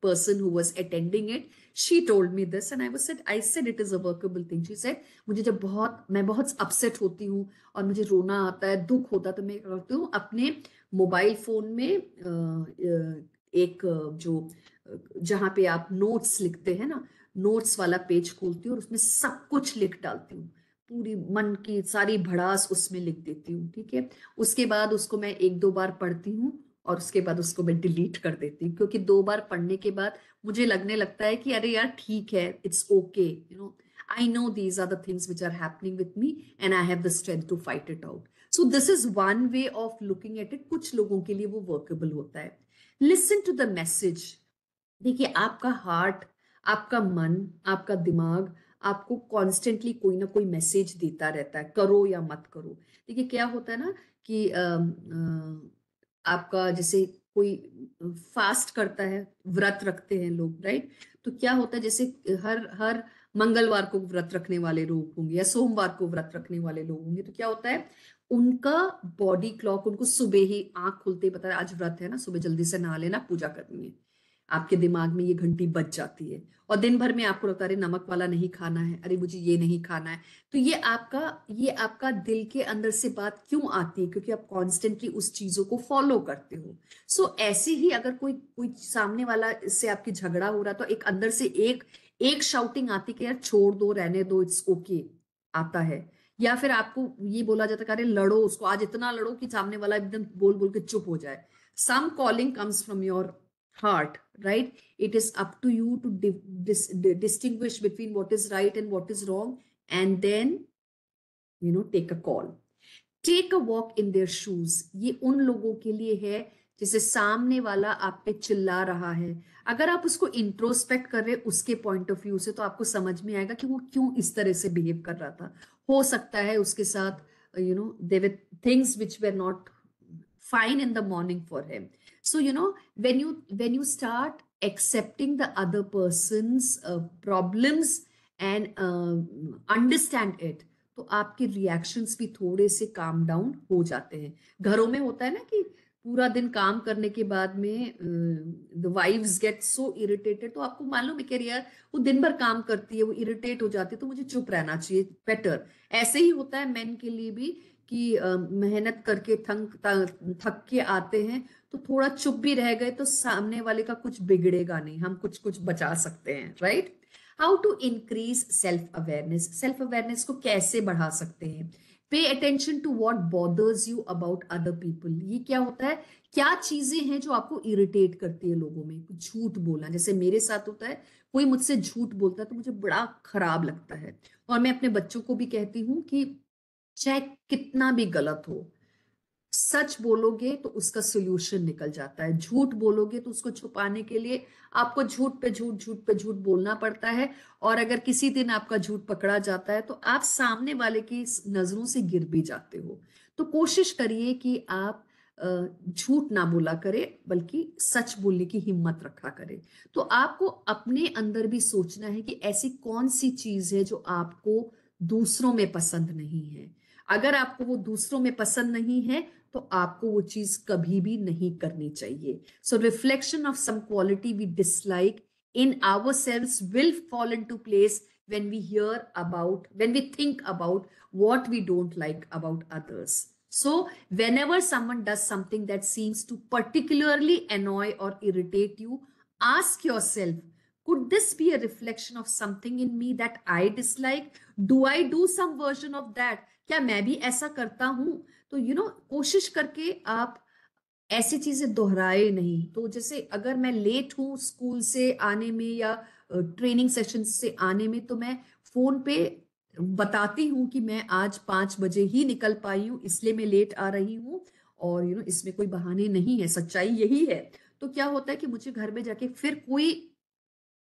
person who was attending it she told me this and I was said I said it is a workable thing she said मुझे जब बहुत मैं बहुत अपसेट होती हूँ और मुझे रोना आता है दुख होता है तो मैं करती हूँ अपने मोबाइल फोन में uh, uh, एक जो जहाँ पे आप नोट्स लिखते हैं ना नोट्स वाला पेज खोलती हूँ और उसमें सब कुछ लिख डालती हूँ पूरी मन की सारी भड़ास उसमें लिख देती हूँ ठीक है उसके बाद उसको मैं एक दो बार पढ़ती हूँ और उसके बाद उसको मैं डिलीट कर देती हूँ क्योंकि दो बार पढ़ने के बाद मुझे लगने लगता है कि अरे यार ठीक है it's okay you know I know these are the things which are happening with me and I have the strength to fight it out so this is one way of looking at it कुछ लोगों के लिए वो वर्केबल होता है. लिसन टू द मैसेज देखिए आपका हार्ट आपका मन आपका दिमाग आपको कॉन्स्टेंटली कोई ना कोई मैसेज देता रहता है करो या मत करो देखिए क्या होता है ना कि आ, आ, आपका जैसे कोई फास्ट करता है व्रत रखते हैं लोग राइट तो क्या होता है जैसे हर हर मंगलवार को व्रत रखने वाले लोग होंगे या सोमवार को व्रत रखने वाले लोग होंगे तो क्या होता है उनका बॉडी क्लॉक उनको सुबह ही आंख खुलते ही पता है आज व्रत है ना सुबह जल्दी से नहा लेना पूजा करनी है आपके दिमाग में ये घंटी बच जाती है और दिन भर में आपको लगता है नमक वाला नहीं खाना है अरे मुझे ये नहीं खाना है तो ये आपका ये आपका दिल के अंदर से बात क्यों आती है क्योंकि आप कॉन्स्टेंटली उस चीजों को फॉलो करते हो सो so, ऐसे ही अगर कोई कोई सामने वाला से आपकी झगड़ा हो रहा तो एक अंदर से एक एक शाउटिंग आती कि यार छोड़ दो रहने दो इट्स ओके आता है या फिर आपको ये बोला जाता है अरे लड़ो उसको आज इतना लड़ो कि सामने वाला एकदम बोल बोल के चुप हो जाए some calling comes from your heart right it is up to you to di dis distinguish between what is right and what is wrong and then you know take a call take a walk in their shoes ये उन लोगों के लिए है जिसे सामने वाला आप पे चिल्ला रहा है अगर आप उसको इंट्रोस्पेक्ट कर रहे उसके पॉइंट ऑफ व्यू से तो आपको समझ में आएगा कि वो क्यों इस तरह से बिहेव कर रहा था हो सकता है उसके साथ you know there things which were not fine in the morning for him so you know when you when you start accepting the other person's uh, problems and uh, understand it तो आपके रिएक्शंस भी थोड़े से काम डाउन हो जाते हैं घरों में होता है ना कि पूरा दिन काम करने के बाद में the wives get so irritated तो आपको मालूम है कि यार वो दिन भर काम करती है वो इरिटेट हो जाती है तो मुझे चुप रहना चाहिए बेटर ऐसे ही होता है मेन के लिए भी कि uh, मेहनत करके थक थक के आते हैं तो थोड़ा चुप भी रह गए तो सामने वाले का कुछ बिगड़ेगा नहीं हम कुछ कुछ बचा सकते हैं right how to increase self awareness self awareness को कैसे बढ़ा सकते हैं pay attention to what bothers you about other people ये क्या होता है क्या चीजें हैं जो आपको इरिटेट करती है लोगों में झूठ बोलना जैसे मेरे साथ होता है कोई मुझसे झूठ बोलता है तो मुझे बड़ा खराब लगता है और मैं अपने बच्चों को भी कहती हूँ कि चाहे कितना भी गलत हो सच बोलोगे तो उसका सोल्यूशन निकल जाता है झूठ बोलोगे तो उसको छुपाने के लिए आपको झूठ पे झूठ झूठ पे झूठ बोलना पड़ता है और अगर किसी दिन आपका झूठ पकड़ा जाता है तो आप सामने वाले की नजरों से गिर भी जाते हो तो कोशिश करिए कि आप झूठ ना बोला करे बल्कि सच बोलने की हिम्मत रखा करे तो आपको अपने अंदर भी सोचना है कि ऐसी कौन सी चीज है जो आपको दूसरों में पसंद नहीं है अगर आपको वो दूसरों में पसंद नहीं है तो आपको वो चीज कभी भी नहीं करनी चाहिए so reflection of some quality we dislike in ourselves will fall into place when we hear about when we think about what we don't like about others so whenever someone does something that seems to particularly annoy or irritate you ask yourself could this be a reflection of something in me that I dislike do I do some version of that क्या मैं भी ऐसा करता हूं तो यू you नो know, कोशिश करके आप ऐसी चीजें दोहराए नहीं तो जैसे अगर मैं लेट हूँ स्कूल से आने में या ट्रेनिंग सेशन से आने में तो मैं फोन पे बताती हूँ कि मैं आज पांच बजे ही निकल पाई हूँ इसलिए मैं लेट आ रही हूँ और यू you नो know, इसमें कोई बहाने नहीं है सच्चाई यही है तो क्या होता है कि मुझे घर में जाके फिर कोई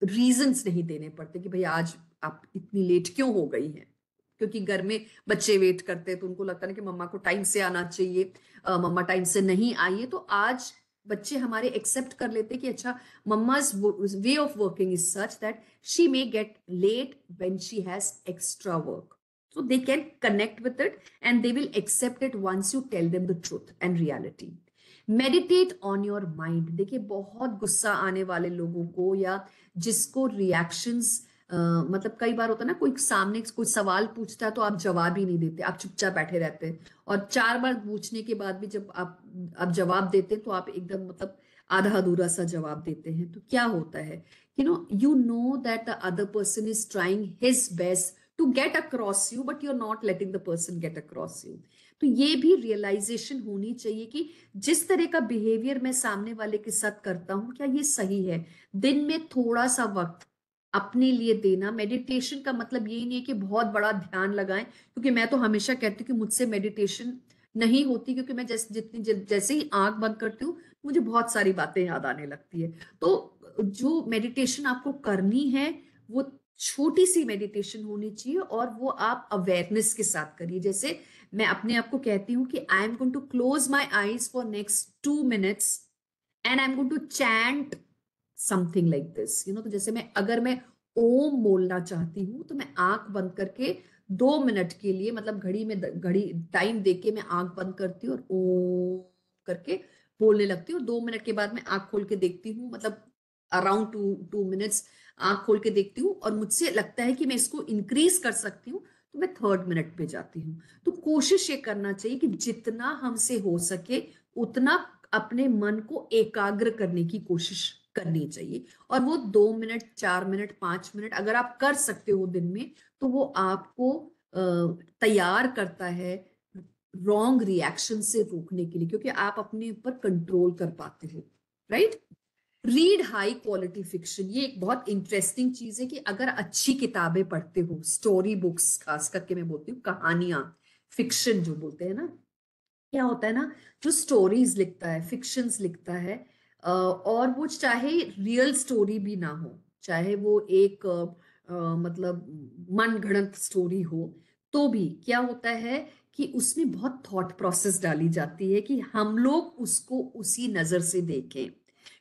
रीजंस नहीं देने पड़ते कि भाई आज आप इतनी लेट क्यों हो गई हैं क्योंकि घर में बच्चे वेट करते हैं तो उनको लगता है कि मम्मा को टाइम से आना चाहिए मम्मा टाइम से नहीं आई है तो आज बच्चे हमारे एक्सेप्ट कर लेते कि अच्छा mamma's way of working is such that she may get late when she has extra work so they can connect with it and they will accept it once you tell them the truth and reality meditate on your mind देखिए बहुत गुस्सा आने वाले लोगों को या जिसको रिएक्शंस मतलब कई बार होता है ना कोई सामने कोई सवाल पूछता है तो आप जवाब ही नहीं देते आप चुपचाप बैठे रहते हैं और चार बार पूछने के बाद भी जब आप आप जवाब देते हैं तो आप एकदम मतलब आधा अधूरा सा जवाब देते हैं तो क्या होता है you know you know that the other person is trying his best to get across you but you are not letting the person get across you तो ये भी रियलाइजेशन होनी चाहिए कि जिस तरह का बिहेवियर मैं सामने वाले के साथ करता हूँ क्या ये सही है दिन में थोड़ा सा वक्त अपने लिए देना मेडिटेशन का मतलब ये नहीं है कि बहुत बड़ा ध्यान लगाएं क्योंकि मैं तो हमेशा कहती हूँ कि मुझसे मेडिटेशन नहीं होती क्योंकि मैं जैसे जितनी जैसे ही आंख बंद करती हूँ मुझे बहुत सारी बातें याद आने लगती है तो जो मेडिटेशन आपको करनी है वो छोटी सी मेडिटेशन होनी चाहिए और वो आप अवेयरनेस के साथ करिए जैसे मैं अपने आप को कहती हूँ कि I am going to close my eyes for next two minutes and I am going to chant something like this you know तो जैसे मैं अगर मैं ओम बोलना चाहती हूँ तो मैं आंख बंद करके दो मिनट के लिए मतलब घड़ी में घड़ी टाइम दे के मैं आंख बंद करती हूँ और ओम करके बोलने लगती हूँ दो मिनट के बाद मैं आंख खोल के देखती हूँ मतलब अराउंड टू टू मिनट्स आंख खोल के देखती हूँ और मुझसे लगता है कि मैं इसको इंक्रीज कर सकती हूँ तो मैं थर्ड मिनट पे जाती हूँ तो कोशिश ये करना चाहिए कि जितना हमसे हो सके उतना अपने मन को एकाग्र करने की कोशिश करनी चाहिए और वो दो मिनट चार मिनट पांच मिनट अगर आप कर सकते हो दिन में तो वो आपको तैयार करता है रॉन्ग रिएक्शन से रोकने के लिए क्योंकि आप अपने ऊपर कंट्रोल कर पाते हो right read high quality fiction ये एक बहुत इंटरेस्टिंग चीज है कि अगर अच्छी किताबें पढ़ते हो स्टोरी बुक्स खास करके मैं बोलती हूँ कहानियां फिक्शन जो बोलते हैं ना क्या होता है ना जो स्टोरीज लिखता है फिक्शंस लिखता है और वो चाहे रियल स्टोरी भी ना हो चाहे वो एक मतलब मन गणत स्टोरी हो तो भी क्या होता है कि उसमें बहुत थॉट प्रोसेस डाली जाती है कि हम लोग उसको उसी नज़र से देखें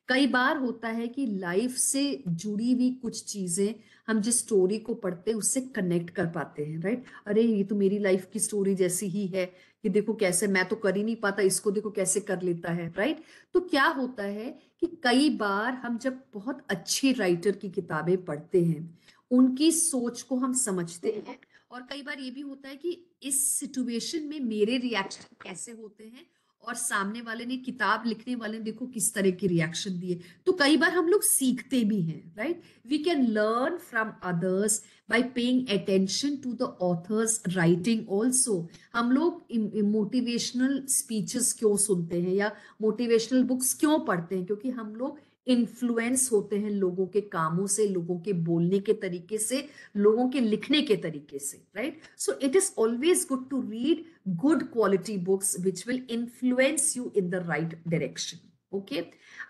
कई बार होता है कि लाइफ से जुड़ी हुई कुछ चीज़ें हम जिस स्टोरी को पढ़ते हैं उससे कनेक्ट कर पाते हैं राइट अरे ये तो मेरी लाइफ की स्टोरी जैसी ही है कि देखो कैसे मैं तो कर ही नहीं पाता इसको देखो कैसे कर लेता है राइट तो क्या होता है कि कई बार हम जब बहुत अच्छी राइटर की किताबें पढ़ते हैं उनकी सोच को हम समझते हैं और कई बार ये भी होता है कि इस सिचुएशन में मेरे रिएक्शन कैसे होते हैं और सामने वाले ने किताब लिखने वाले ने देखो किस तरह के रिएक्शन दिए तो कई बार हम लोग सीखते भी हैं right we can learn from others by paying attention to the authors writing also हम लोग मोटिवेशनल स्पीचेस क्यों सुनते हैं या मोटिवेशनल बुक्स क्यों पढ़ते हैं क्योंकि हम लोग इन्फ्लुएंस होते हैं लोगों के कामों से लोगों के बोलने के तरीके से लोगों के लिखने के तरीके से right so it is always good to read good quality books which will influence you in the right direction okay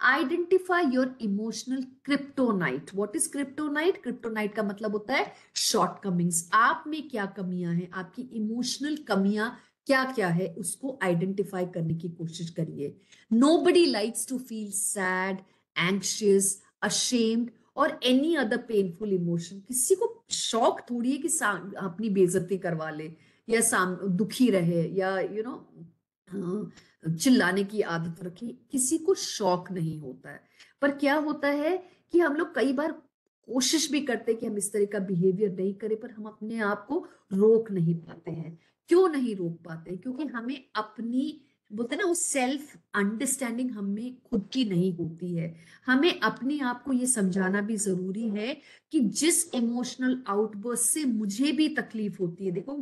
identify your emotional kryptonite what is kryptonite kryptonite का मतलब होता है shortcomings आप में क्या कमियां हैं आपकी इमोशनल कमियां क्या क्या है उसको आइडेंटिफाई करने की कोशिश करिए nobody likes to feel sad anxious ashamed or any other painful emotion किसी को शौक थोड़ी है कि अपनी बेजती करवा ले या साम दुखी रहे या यू you नो know, हाँ, चिल्लाने की आदत रखे किसी को शौक नहीं होता है पर क्या होता है कि हम लोग कई बार कोशिश भी करते हैं कि हम इस तरह का बिहेवियर नहीं करें पर हम अपने आप को रोक नहीं पाते हैं क्यों नहीं रोक पाते क्योंकि हमें अपनी बोलते ना वो सेल्फ अंडरस्टैंडिंग हमें खुद की नहीं होती है हमें अपने आप को ये समझाना भी जरूरी है कि जिस इमोशनल आउटबर्स्ट से मुझे भी तकलीफ होती है देखो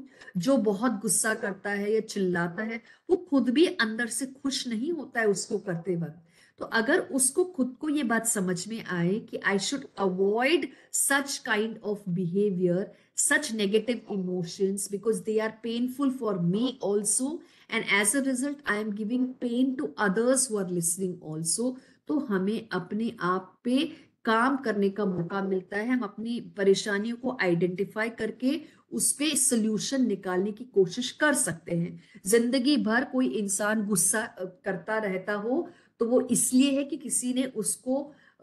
जो बहुत गुस्सा करता है या चिल्लाता है वो खुद भी अंदर से खुश नहीं होता है उसको करते वक्त तो अगर उसको खुद को ये बात समझ में आए कि I should avoid such kind of behaviour such negative emotions because they are painful for me also and as a result i am giving pain to others who are listening also तो हमें अपने आप पे काम करने का मौका मिलता है हम अपनी परेशानियों को आइडेंटिफाई करके उस पर सोल्यूशन निकालने की कोशिश कर सकते हैं जिंदगी भर कोई इंसान गुस्सा करता रहता हो तो वो इसलिए है कि किसी ने उसको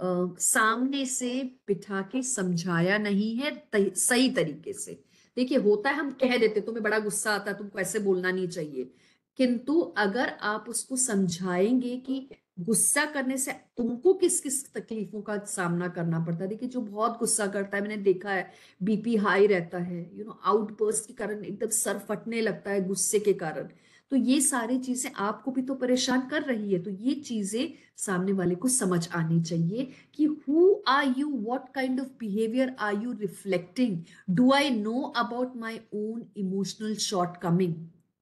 सामने से बिठा के समझाया नहीं है सही तरीके से देखिए होता है हम कह देते तुम्हें बड़ा गुस्सा आता तुमको ऐसे बोलना नहीं चाहिए किंतु अगर आप उसको समझाएंगे कि गुस्सा करने से तुमको किस किस तकलीफों का सामना करना पड़ता है देखिए जो बहुत गुस्सा करता है मैंने देखा है बीपी हाई रहता है यू नो आउटबर्स्ट के कारण एकदम सर फटने लगता है गुस्से के कारण तो ये सारी चीजें आपको भी तो परेशान कर रही है तो ये चीजें सामने वाले को समझ आनी चाहिए कि who are you what kind of behaviour are you reflecting do I know about my own emotional shortcoming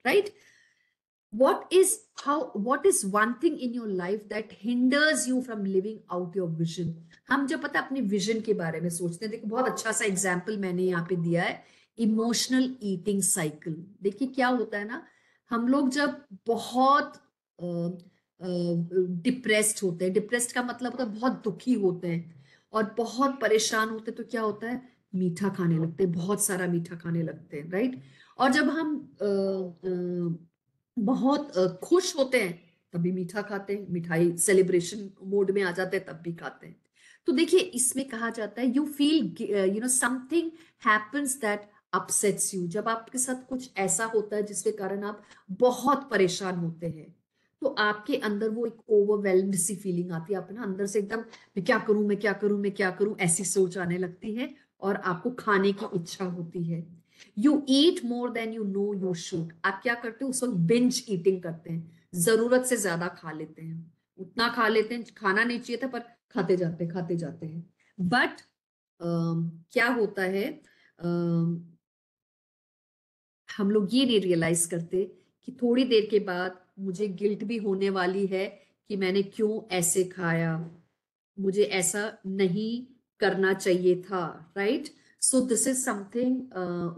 right what is how what is one thing in your life that hinders you from living out your vision हम जब पता अपने विजन के बारे में सोचते हैं देखो बहुत अच्छा सा एग्जाम्पल मैंने यहाँ पे दिया है इमोशनल ईटिंग साइकिल देखिए क्या होता है ना हम लोग जब बहुत डिप्रेस्ड होते हैं डिप्रेस्ड का मतलब होता है बहुत दुखी होते हैं और बहुत परेशान होते हैं तो क्या होता है मीठा खाने लगते हैं बहुत सारा मीठा खाने लगते हैं राइट और जब हम आ, आ, बहुत खुश होते हैं तब भी मीठा खाते हैं मिठाई सेलिब्रेशन मोड में आ जाते हैं तब भी खाते हैं तो देखिए इसमें कहा जाता है you feel you know something happens that upsets you जब आपके साथ कुछ ऐसा होता है जिसके कारण आप बहुत परेशान होते हैं तो आपके अंदर वो एक ओवरवेलम्ड सी फीलिंग आती है आप ना अंदर से एकदम मैं क्या करूं मैं क्या करूं मैं क्या करूं ऐसी सोच आने लगती है और आपको खाने की इच्छा होती है you eat more than you know you should आप क्या करते हो उस वक्त बिंज ईटिंग करते हैं जरूरत से ज्यादा खा लेते हैं उतना खा लेते हैं खाना नहीं चाहिए था पर खाते जाते खाते जाते हैं बट uh, क्या होता है uh, हम लोग ये नहीं रियलाइज करते कि थोड़ी देर के बाद मुझे गिल्ट भी होने वाली है कि मैंने क्यों ऐसे खाया मुझे ऐसा नहीं करना चाहिए था right so this is something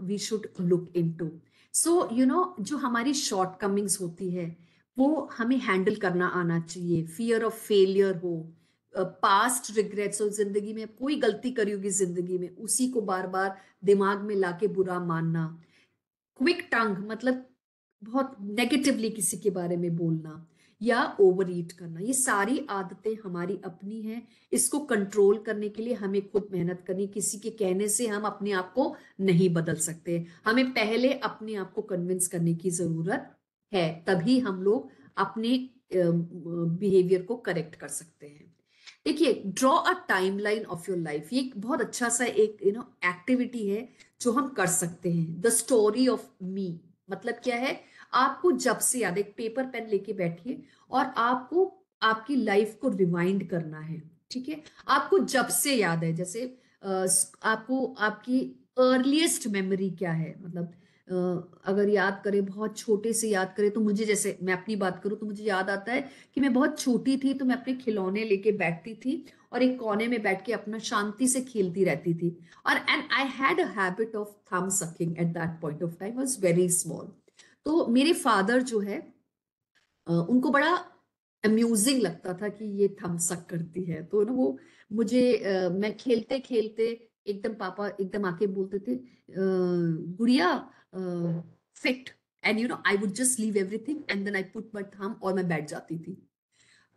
we should look into so you know जो हमारी शॉर्ट कमिंग्स होती है वो हमें हैंडल करना आना चाहिए फियर ऑफ फेलियर हो पास्ट uh, रिग्रेट्स हो जिंदगी में कोई गलती करी होगी जिंदगी में उसी को बार बार दिमाग में लाके बुरा मानना क्विक टंग मतलब बहुत नेगेटिवली किसी के बारे में बोलना या ओवर ईट करना ये सारी आदतें हमारी अपनी हैं इसको कंट्रोल करने के लिए हमें खुद मेहनत करनी किसी के कहने से हम अपने आप को नहीं बदल सकते हमें पहले अपने आप को कन्विंस करने की जरूरत है तभी हम लोग अपने बिहेवियर को करेक्ट कर सकते हैं देखिए draw a timeline of your life ये बहुत अच्छा सा एक यू नो एक्टिविटी है जो हम कर सकते हैं द स्टोरी ऑफ मी मतलब क्या है आपको जब से याद एक पेपर पेन लेके बैठिए और आपको आपकी लाइफ को रिमाइंड करना है ठीक है आपको जब से याद है जैसे आपको आपकी अर्लीस्ट मेमोरी क्या है मतलब अगर याद करें बहुत छोटे से याद करें तो मुझे जैसे मैं अपनी बात करूं तो मुझे याद आता है कि मैं बहुत छोटी थी तो मैं अपने खिलौने लेके बैठती थी और एक कोने में बैठ के अपना शांति से खेलती रहती थी और and I had a habit of thumb sucking at that point of time was very small तो मेरे फादर जो है उनको बड़ा अम्यूजिंग लगता था कि ये थम सक करती है तो ना वो मुझे मैं खेलते खेलते एकदम पापा एकदम आके बोलते थे गुड़िया fit and you know I would just leave everything and then I put my thumb और मैं बैठ जाती थी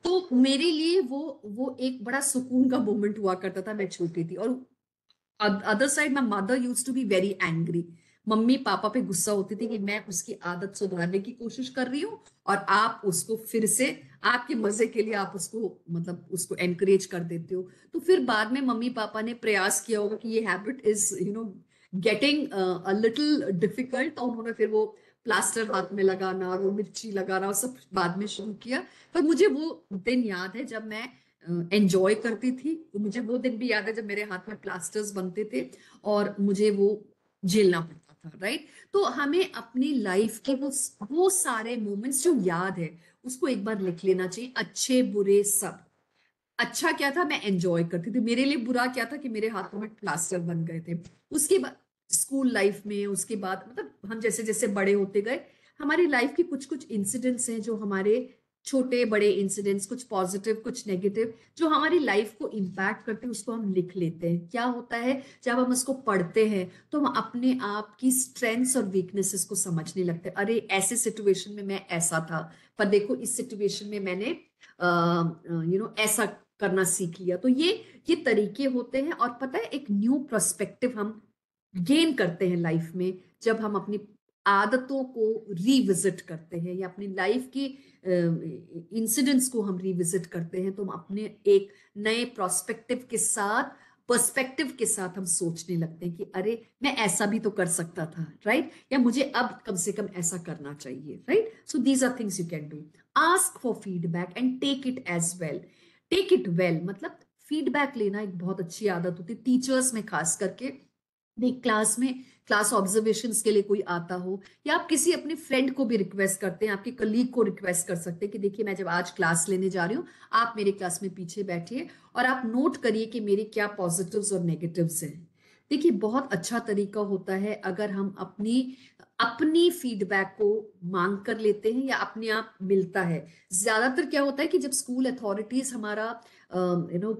तो मेरे लिए वो वो एक बड़ा सुकून का मोमेंट हुआ करता था मैं छोटी थी और other side my mother used to be very angry मम्मी पापा पे गुस्सा होती थी कि मैं उसकी आदत सुधारने की कोशिश कर रही हूँ और आप उसको फिर से आपके मजे के लिए आप उसको मतलब उसको एनकरेज कर देते हो तो फिर बाद में मम्मी पापा ने प्रयास किया होगा कि ये habit is you know getting little difficult उन्होंने फिर वो प्लास्टर हाथ में लगाना और वो मिर्ची लगाना और सब बाद में शुरू किया पर मुझे वो दिन याद है जब मैं एंजॉय करती थी तो मुझे वो दिन भी याद है जब मेरे हाथ में प्लास्टर्स बनते थे और मुझे वो झेलना पड़ता था राइट तो हमें अपनी लाइफ के वो वो सारे मोमेंट्स जो याद है उसको एक बार लिख लेना चाहिए अच्छे बुरे सब अच्छा क्या था मैं एंजॉय करती थी मेरे लिए बुरा क्या था कि मेरे हाथों में प्लास्टर बन गए थे उसके बाद स्कूल लाइफ में उसके बाद मतलब हम जैसे जैसे बड़े होते गए हमारी लाइफ के कुछ कुछ इंसिडेंट्स हैं जो हमारे छोटे बड़े इंसिडेंट्स कुछ पॉजिटिव कुछ नेगेटिव जो हमारी लाइफ को इम्पैक्ट करते हैं उसको हम लिख लेते हैं क्या होता है जब हम उसको पढ़ते हैं तो हम अपने आप की स्ट्रेंथ्स और वीकनेसेस को समझने लगते हैं अरे ऐसे सिचुएशन में मैं ऐसा था पर देखो इस सिचुएशन में मैंने यू नो ऐसा करना सीख लिया तो ये ये तरीके होते हैं और पता है एक न्यू प्रस्पेक्टिव हम गेन करते हैं लाइफ में जब हम अपनी आदतों को रिविजिट करते हैं या अपनी लाइफ की इंसिडेंट्स को हम रिविजिट करते हैं तो हम अपने एक नए प्रोस्पेक्टिव के साथ पर्सपेक्टिव के साथ हम सोचने लगते हैं कि अरे मैं ऐसा भी तो कर सकता था राइट या मुझे अब कम से कम ऐसा करना चाहिए right so these are things you can do ask for feedback and take it as well take it well मतलब फीडबैक लेना एक बहुत अच्छी आदत होती है टीचर्स में खास करके नहीं क्लास में क्लास ऑब्जर्वेशन के लिए कोई आता हो या आप किसी अपने फ्रेंड को भी रिक्वेस्ट करते हैं आपके कलीग को रिक्वेस्ट कर सकते हैं कि देखिए मैं जब आज क्लास लेने जा रही हूँ आप मेरे क्लास में पीछे बैठिए और आप नोट करिए कि मेरे क्या पॉजिटिव्स और नेगेटिव्स हैं देखिए बहुत अच्छा तरीका होता है अगर हम अपनी अपनी फीडबैक को मांग कर लेते हैं या अपने आप मिलता है ज्यादातर क्या होता है कि जब स्कूल अथॉरिटीज हमारा यू नो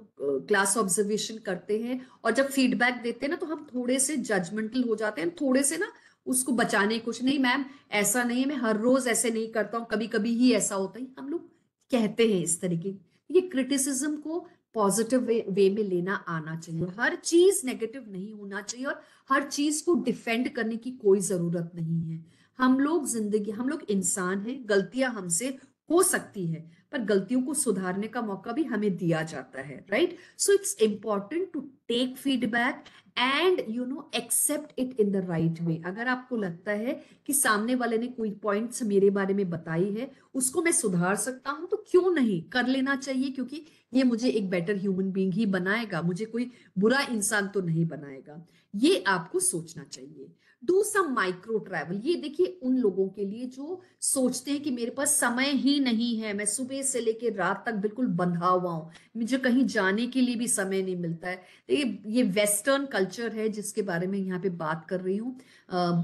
क्लास ऑब्जर्वेशन करते हैं और जब फीडबैक देते हैं ना तो हम थोड़े से जजमेंटल हो जाते हैं थोड़े से ना उसको बचाने कुछ नहीं मैम ऐसा नहीं है मैं हर रोज ऐसे नहीं करता हूँ कभी कभी ही ऐसा होता है हम लोग कहते हैं इस तरीके ये क्रिटिसिज्म को पॉजिटिव वे, वे में लेना आना चाहिए हर चीज नेगेटिव नहीं होना चाहिए और हर चीज को डिफेंड करने की कोई जरूरत नहीं है हम लोग जिंदगी हम लोग इंसान हैं गलतियां हमसे हो सकती है पर गलतियों को सुधारने का मौका भी हमें दिया जाता है right so it's important to take feedback and you know accept it in the right way अगर आपको लगता है कि सामने वाले ने कोई पॉइंट्स मेरे बारे में बताई है उसको मैं सुधार सकता हूं तो क्यों नहीं कर लेना चाहिए क्योंकि ये मुझे एक बेटर ह्यूमन बींग ही बनाएगा मुझे कोई बुरा इंसान तो नहीं बनाएगा ये आपको सोचना चाहिए डू सम माइक्रो ट्रैवल ये देखिए उन लोगों के लिए जो सोचते हैं कि मेरे पास समय ही नहीं है मैं सुबह से लेकर रात तक बिल्कुल बंधा हुआ हूं मुझे कहीं जाने के लिए भी समय नहीं मिलता है तो ये ये वेस्टर्न कल्चर है जिसके बारे में यहाँ पे बात कर रही हूँ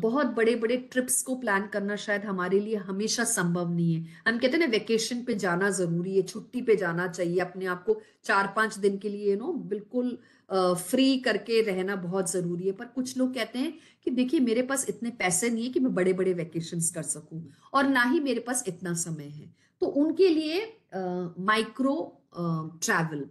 बहुत बड़े बड़े ट्रिप्स को प्लान करना शायद हमारे लिए हमेशा संभव नहीं है हम कहते हैं ना वेकेशन पे जाना जरूरी है छुट्टी पे जाना चाहिए अपने आप को चार पांच दिन के लिए नो बिल्कुल फ्री करके रहना बहुत जरूरी है पर कुछ लोग कहते हैं कि देखिए मेरे पास इतने पैसे नहीं है कि मैं बड़े बड़े वैकेशन कर सकूं और ना ही मेरे पास इतना समय है तो उनके लिए माइक्रो ट्रैवल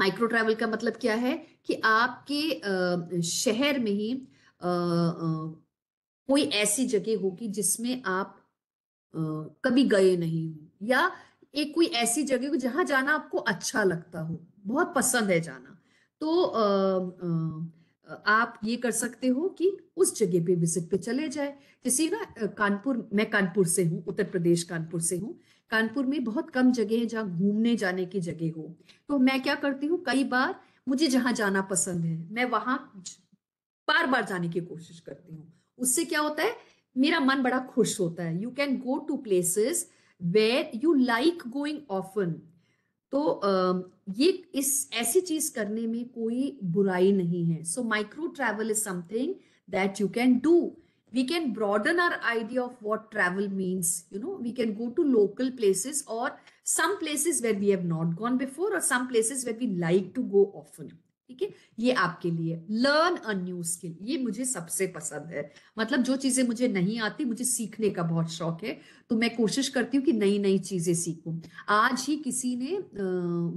माइक्रो ट्रैवल का मतलब क्या है कि आपके uh, शहर में ही uh, कोई ऐसी जगह होगी जिसमें आप कभी गए नहीं हो या एक कोई ऐसी जगह हो जहां जाना आपको अच्छा लगता हो बहुत पसंद है जाना तो आप ये कर सकते हो कि उस जगह पे विजिट पे चले जाए जैसे ना कानपुर मैं कानपुर से हूँ उत्तर प्रदेश कानपुर से हूँ कानपुर में बहुत कम जगह है जहाँ घूमने जाने की जगह हो तो मैं क्या करती हूँ कई बार मुझे जहाँ जाना पसंद है मैं वहां बार बार जाने की कोशिश करती हूँ उससे क्या होता है मेरा मन बड़ा खुश होता है you can go to places where you like going often तो ये इस ऐसी चीज करने में कोई बुराई नहीं है so micro travel is something that you can do we can broaden our idea of what travel means you know we can go to local places or some places where we have not gone before or some places where we like to go often ठीक है ये आपके लिए लर्न अ न्यू स्किल ये मुझे सबसे पसंद है मतलब जो चीजें मुझे नहीं आती मुझे सीखने का बहुत शौक है तो मैं कोशिश करती हूँ कि नई नई चीजें सीखूं आज ही किसी ने आ,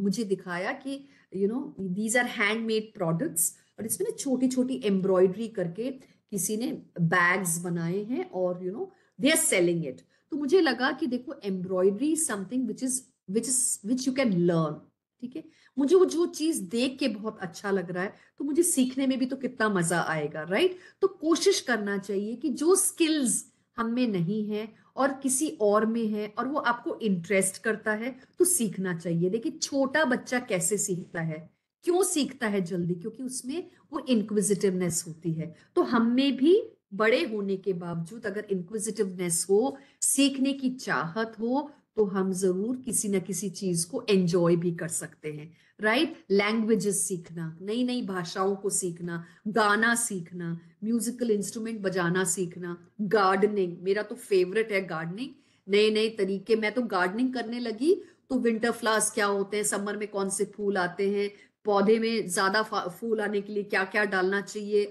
मुझे दिखाया कि you know these are handmade products और इसमें ना छोटी छोटी एम्ब्रॉयडरी करके किसी ने बैग्स बनाए हैं और you know they are selling it तो मुझे लगा कि देखो embroidery something which is which is which you can learn ठीक है मुझे वो जो चीज देख के बहुत अच्छा लग रहा है तो मुझे सीखने में भी तो कितना मजा आएगा राइट तो कोशिश करना चाहिए कि जो स्किल्स हम में नहीं है और किसी और में है और वो आपको इंटरेस्ट करता है तो सीखना चाहिए देखिए छोटा बच्चा कैसे सीखता है क्यों सीखता है जल्दी क्योंकि उसमें वो इंक्विजिटिवनेस होती है तो हम में भी बड़े होने के बावजूद अगर इंक्विजिटिवनेस हो सीखने की चाहत हो तो हम जरूर किसी ना किसी चीज को एंजॉय भी कर सकते हैं राइट लैंग्वेजेस सीखना नई नई भाषाओं को सीखना गाना सीखना म्यूजिकल इंस्ट्रूमेंट बजाना सीखना गार्डनिंग मेरा तो फेवरेट है गार्डनिंग नए नए तरीके मैं तो गार्डनिंग करने लगी तो विंटर फ्लावर्स क्या होते हैं समर में कौन से फूल आते हैं पौधे में ज्यादा फूल आने के लिए क्या क्या डालना चाहिए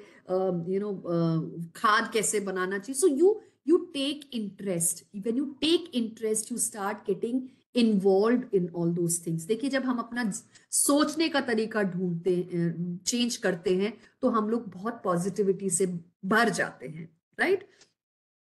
यू नो खाद कैसे बनाना चाहिए so you you take interest when you take interest you start getting involve in all those things देखिए जब हम अपना सोचने का तरीका ढूंढते हैं चेंज करते हैं तो हम लोग बहुत पॉजिटिविटी से भर जाते हैं राइट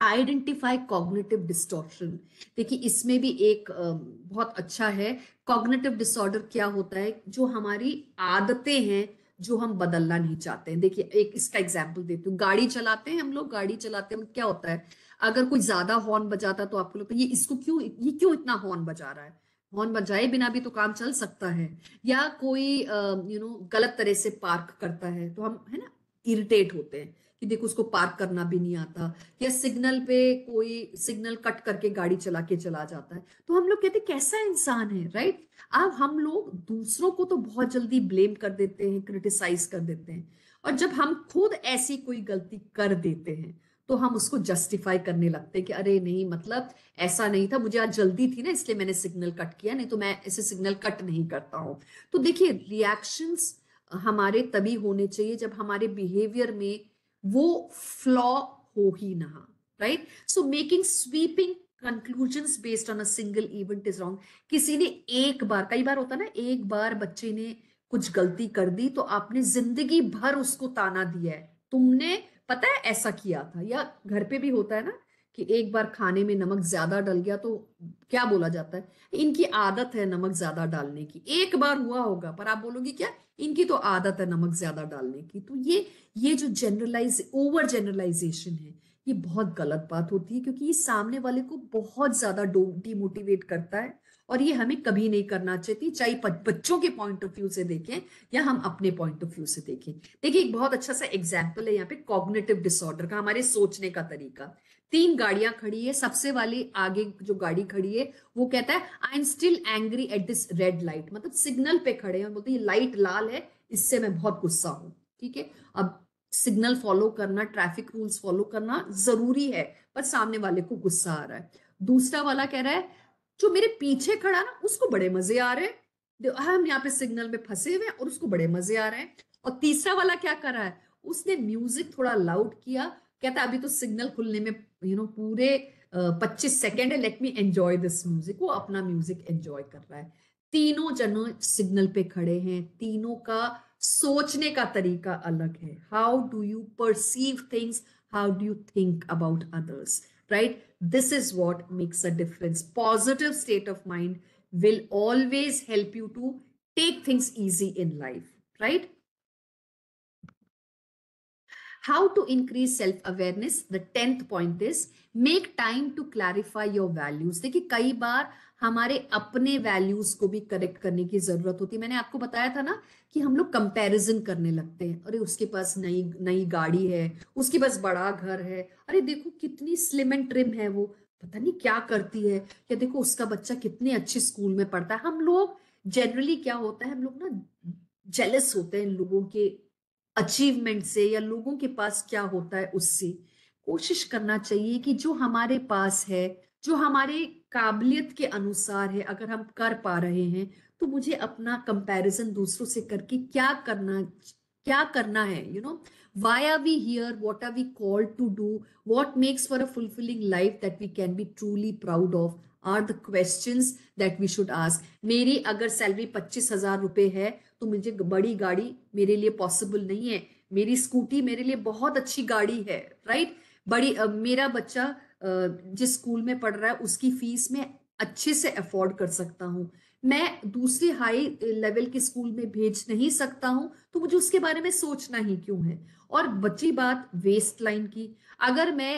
आइडेंटिफाई कॉग्नेटिव डिस्टॉक्शन देखिए इसमें भी एक बहुत अच्छा है कॉग्नेटिव डिसऑर्डर क्या होता है जो हमारी आदतें हैं जो हम बदलना नहीं चाहते हैं देखिए एक इसका एग्जाम्पल देती हूँ गाड़ी चलाते हैं हम लोग गाड़ी चलाते हैं क्या होता है अगर कोई ज्यादा हॉर्न बजाता तो आपको लगता है ये इसको क्यों ये क्यों इतना हॉर्न बजा रहा है हॉर्न बजाए बिना भी तो काम चल सकता है या कोई यू नो गलत तरह से पार्क करता है तो हम है ना इरिटेट होते हैं कि देखो उसको पार्क करना भी नहीं आता या सिग्नल पे कोई सिग्नल कट करके गाड़ी चला के चला जाता है तो हम लोग कहते हैं कैसा इंसान है राइट अब हम लोग दूसरों को तो बहुत जल्दी ब्लेम कर देते हैं क्रिटिसाइज कर देते हैं और जब हम खुद ऐसी कोई गलती कर देते हैं तो हम उसको जस्टिफाई करने लगते हैं कि अरे नहीं मतलब ऐसा नहीं था मुझे आज जल्दी थी ना इसलिए मैंने सिग्नल कट किया नहीं तो मैं ऐसे सिग्नल कट नहीं करता हूँ तो देखिए रिएक्शंस हमारे तभी होने चाहिए जब हमारे बिहेवियर में वो फ्लॉ हो ही ना right so making sweeping conclusion based on a single event is wrong किसी ने एक बार कई बार होता है ना एक बार बच्चे ने कुछ गलती कर दी तो आपने जिंदगी भर उसको ताना दिया है तुमने पता है ऐसा किया था या घर पे भी होता है ना कि एक बार खाने में नमक ज्यादा डल गया तो क्या बोला जाता है इनकी आदत है नमक ज्यादा डालने की एक बार हुआ होगा पर आप बोलोगे क्या इनकी तो आदत है नमक ज्यादा डालने की तो ये ये जो जनरलाइज ओवर जनरलाइजेशन है ये बहुत गलत बात होती है क्योंकि ये सामने वाले को बहुत ज्यादा डिमोटिवेट करता है और ये हमें कभी नहीं करना चाहिए चाहे बच्चों के पॉइंट ऑफ व्यू से देखें या हम अपने पॉइंट ऑफ व्यू से देखें देखिए एक बहुत अच्छा सा एग्जाम्पल है यहाँ पे कॉग्नेटिव डिसऑर्डर का हमारे सोचने का तरीका तीन गाड़ियां खड़ी है सबसे वाली आगे जो गाड़ी खड़ी है वो कहता है I am still angry at this red light मतलब सिग्नल पे खड़े हैं बोलते हैं लाइट लाल है इससे मैं बहुत गुस्सा हूं ठीक है अब सिग्नल फॉलो करना ट्रैफिक रूल्स फॉलो करना जरूरी है पर सामने वाले को गुस्सा आ रहा है दूसरा वाला कह रहा है जो मेरे पीछे खड़ा ना उसको बड़े मजे आ रहे हैं हाँ, हम यहाँ पे सिग्नल में फंसे हुए हैं और उसको बड़े मजे आ रहे हैं और तीसरा वाला क्या कर रहा है उसने म्यूजिक थोड़ा लाउड किया कहता है अभी तो सिग्नल खुलने में यू नो पूरे पच्चीस सेकेंड है let me enjoy this music वो अपना म्यूजिक एंजॉय कर रहा है तीनों जन सिग्नल पे खड़े हैं तीनों का सोचने का तरीका अलग है how do you perceive things how do you think about others right this is what makes a difference positive state of mind will always help you to take things easy in life right How to increase self awareness? The 10th point is make time to clarify your values. dekhi kai bar हमारे अपने वैल्यूज को भी करेक्ट करने की जरूरत होती है मैंने आपको बताया था ना कि हम लोग कंपैरिजन करने लगते हैं अरे उसके पास नई नई गाड़ी है उसके पास बड़ा घर है अरे देखो कितनी स्लिम एंड ट्रिम है वो पता नहीं क्या करती है या देखो उसका बच्चा कितने अच्छे स्कूल में पढ़ता है हम लोग जनरली क्या होता है हम लोग ना जेलस होते हैं लोगों के अचीवमेंट से या लोगों के पास क्या होता है उससे कोशिश करना चाहिए कि जो हमारे पास है जो हमारे काबिलियत के अनुसार है अगर हम कर पा रहे हैं तो मुझे अपना कंपैरिजन दूसरों से करके क्या करना क्या करना है you know why are we here what are we called to do what makes for a fulfilling life that we can be truly proud of are the question that we should ask मेरी अगर सैलरी पच्चीस हजार रुपये है तो मुझे बड़ी गाड़ी मेरे लिए पॉसिबल नहीं है मेरी स्कूटी मेरे लिए बहुत अच्छी गाड़ी है राइट बड़ी uh, मेरा बच्चा uh, जिस स्कूल में पढ़ रहा है उसकी फीस में अच्छे से अफोर्ड कर सकता हूँ मैं दूसरी हाई लेवल के स्कूल में भेज नहीं सकता हूँ तो मुझे उसके बारे में सोचना ही क्यों है और बची बात वेस्ट लाइन की अगर मैं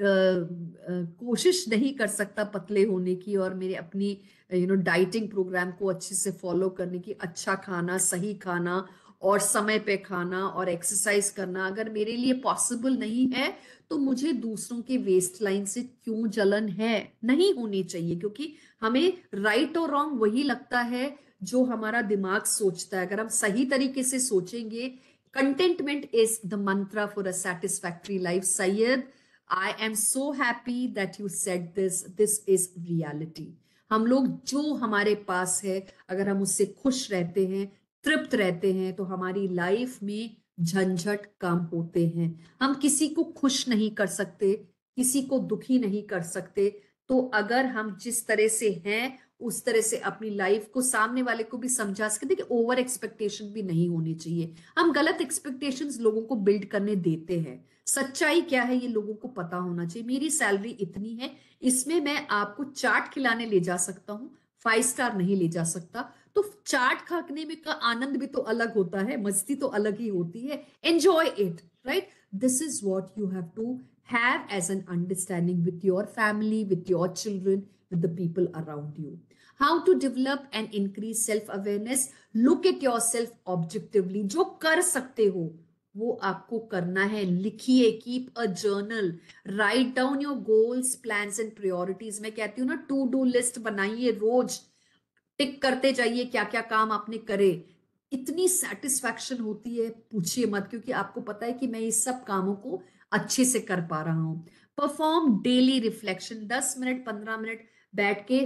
कोशिश नहीं कर सकता पतले होने की और मेरे अपनी यू नो डाइटिंग प्रोग्राम को अच्छे से फॉलो करने की अच्छा खाना सही खाना और समय पे खाना और एक्सरसाइज करना अगर मेरे लिए पॉसिबल नहीं है तो मुझे दूसरों के वेस्ट लाइन से क्यों जलन है नहीं होनी चाहिए क्योंकि हमें राइट और रॉन्ग वही लगता है जो हमारा दिमाग सोचता है अगर हम सही तरीके से सोचेंगे contentment is the mantra for a satisfactory life said I am so happy that you set this this is reality हम लोग जो हमारे पास है अगर हम उससे खुश रहते हैं तृप्त रहते हैं तो हमारी लाइफ में झंझट कम होते हैं हम किसी को खुश नहीं कर सकते किसी को दुखी नहीं कर सकते तो अगर हम जिस तरह से हैं उस तरह से अपनी लाइफ को सामने वाले को भी समझा सकते कि ओवर एक्सपेक्टेशन भी नहीं होनी चाहिए हम गलत एक्सपेक्टेशंस लोगों को बिल्ड करने देते हैं सच्चाई क्या है ये लोगों को पता होना चाहिए मेरी सैलरी इतनी है इसमें मैं आपको चाट खिलाने ले जा सकता हूँ फाइव स्टार नहीं ले जा सकता तो चाट खाने में का आनंद भी तो अलग होता है मस्ती तो अलग ही होती है enjoy it right this is what you have to have as an understanding with your family with your children the people around you how to develop and increase self awareness look at yourself objectively जो कर सकते हो वो आपको करना है लिखिए keep a journal write down your goals plans and priorities मैं कहती हूँ ना टू डू लिस्ट बनाइए रोज टिक करते जाइए क्या क्या काम आपने करे इतनी सेटिस्फैक्शन होती है पूछिए मत क्योंकि आपको पता है कि मैं इस सब कामों को अच्छे से कर पा रहा हूं परफॉर्म डेली रिफ्लेक्शन दस मिनट पंद्रह मिनट बैठ के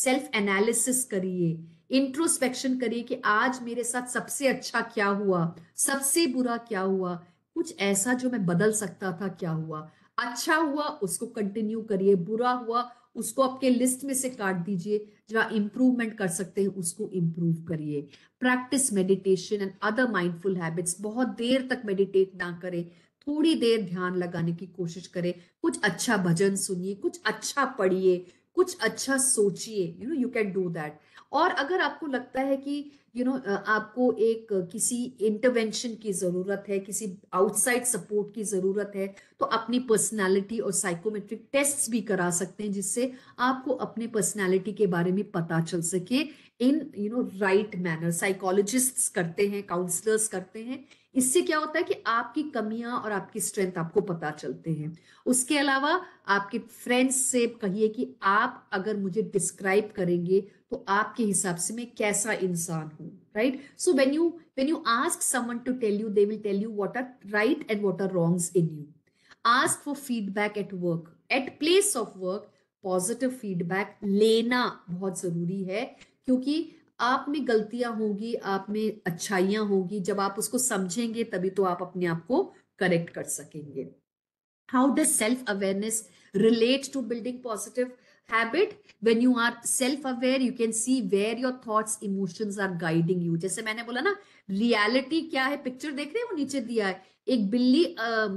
सेल्फ एनालिसिस करिए इंट्रोस्पेक्शन करिए कि आज मेरे साथ सबसे अच्छा क्या हुआ सबसे बुरा क्या हुआ कुछ ऐसा जो मैं बदल सकता था क्या हुआ अच्छा हुआ उसको कंटिन्यू करिए बुरा हुआ उसको आपके लिस्ट में से काट दीजिए जहाँ इम्प्रूवमेंट कर सकते हैं उसको इम्प्रूव करिए practise meditation and other mindful habits बहुत देर तक मेडिटेट ना करें थोड़ी देर ध्यान लगाने की कोशिश करें कुछ अच्छा भजन सुनिए कुछ अच्छा पढ़िए कुछ अच्छा सोचिए you know you can do that और अगर आपको लगता है कि यू you नो know, आपको एक किसी इंटरवेंशन की ज़रूरत है किसी आउटसाइड सपोर्ट की ज़रूरत है तो अपनी पर्सनालिटी और साइकोमेट्रिक टेस्ट भी करा सकते हैं जिससे आपको अपने पर्सनालिटी के बारे में पता चल सके in you know right manner psychologist करते हैं काउंसलर्स करते हैं इससे क्या होता है कि आपकी कमियां और आपकी स्ट्रेंथ आपको पता चलते हैं उसके अलावा आपके फ्रेंड्स से कहिए कि आप अगर मुझे डिस्क्राइब करेंगे तो आपके हिसाब से मैं कैसा इंसान हूं right so when you when you ask someone to tell you they will tell you what are right and what are wrong in you ask for feedback at work at place of work positive feedback लेना बहुत जरूरी है क्योंकि आप में गलतियां होंगी आप में अच्छाइयां होंगी जब आप उसको समझेंगे तभी तो आप अपने आप को करेक्ट कर सकेंगे how does self awareness relate to building positive habit when you are self aware you can see where your thoughts emotions are guiding you जैसे मैंने बोला ना रियलिटी क्या है पिक्चर देख रहे हो नीचे दिया है एक बिल्ली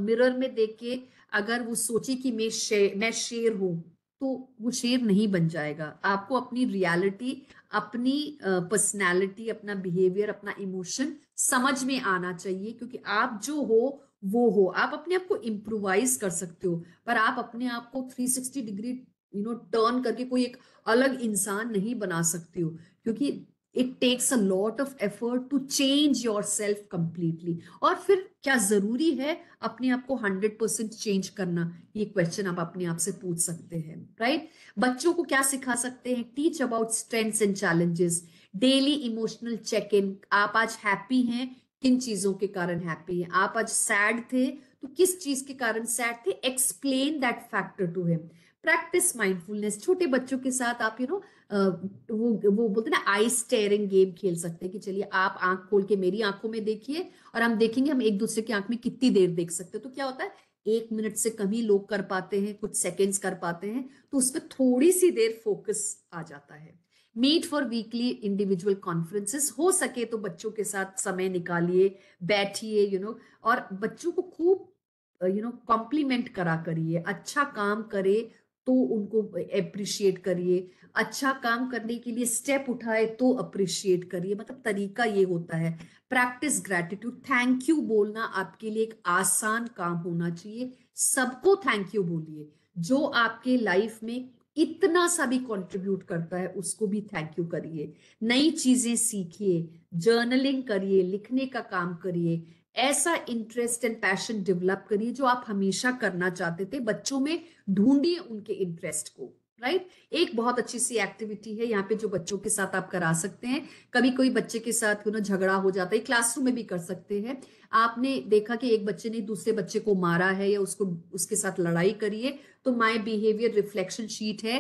मिरर uh, में देख के अगर वो सोचे कि मैं शेर मैं शेर हूं तो वो शेर नहीं बन जाएगा आपको अपनी रियलिटी अपनी पर्सनैलिटी अपना बिहेवियर अपना इमोशन समझ में आना चाहिए क्योंकि आप जो हो वो हो आप अपने आप को इम्प्रोवाइज कर सकते हो पर आप अपने आप को 360 डिग्री यू नो टर्न करके कोई एक अलग इंसान नहीं बना सकते हो क्योंकि it takes a lot of effort to change yourself completely और फिर क्या जरूरी है अपने आप को हंड्रेड परसेंट चेंज करना ये क्वेश्चन आप अपने आप से पूछ सकते हैं राइट right? बच्चों को क्या सिखा सकते हैं teach about strengths and challenges daily emotional check in आप आज हैप्पी हैं किन चीजों के कारण हैप्पी हैं आप आज सैड थे तो किस चीज के कारण सैड थे explain that factor to him practise mindfulness छोटे बच्चों के साथ आप यू you नो know, वो वो बोलते ना आई स्टेयरिंग गेम खेल सकते हैं कि चलिए आप आंख खोल के मेरी आंखों में देखिए और हम देखेंगे हम एक दूसरे की आंख में कितनी देर देख सकते हैं तो क्या होता है एक मिनट से कम ही लोग कर पाते हैं कुछ सेकेंड्स कर पाते हैं तो उस पर थोड़ी सी देर फोकस आ जाता है meet for weekly individual conferences हो सके तो बच्चों के साथ समय निकालिए बैठिए यू नो और बच्चों को खूब यू नो कॉम्प्लीमेंट करा करिए अच्छा काम करे तो उनको अप्रिशिएट करिए अच्छा काम करने के लिए स्टेप उठाए तो अप्रिशिएट करिए मतलब तरीका ये होता है प्रैक्टिस ग्रैटिट्यूड थैंक यू बोलना आपके लिए एक आसान काम होना चाहिए सबको थैंक यू बोलिए जो आपके लाइफ में इतना सा भी कंट्रीब्यूट करता है उसको भी थैंक यू करिए नई चीजें सीखिए जर्नलिंग करिए लिखने का काम करिए ऐसा इंटरेस्ट एंड पैशन डेवलप करिए जो आप हमेशा करना चाहते थे बच्चों में ढूंढिए उनके इंटरेस्ट को राइट right? एक बहुत अच्छी सी एक्टिविटी है यहाँ पे जो बच्चों के साथ आप करा सकते हैं कभी कोई बच्चे के साथ क्यों ना झगड़ा हो जाता है क्लासरूम में भी कर सकते हैं आपने देखा कि एक बच्चे ने दूसरे बच्चे को मारा है या उसको उसके साथ लड़ाई करी है तो माई बिहेवियर रिफ्लेक्शन शीट है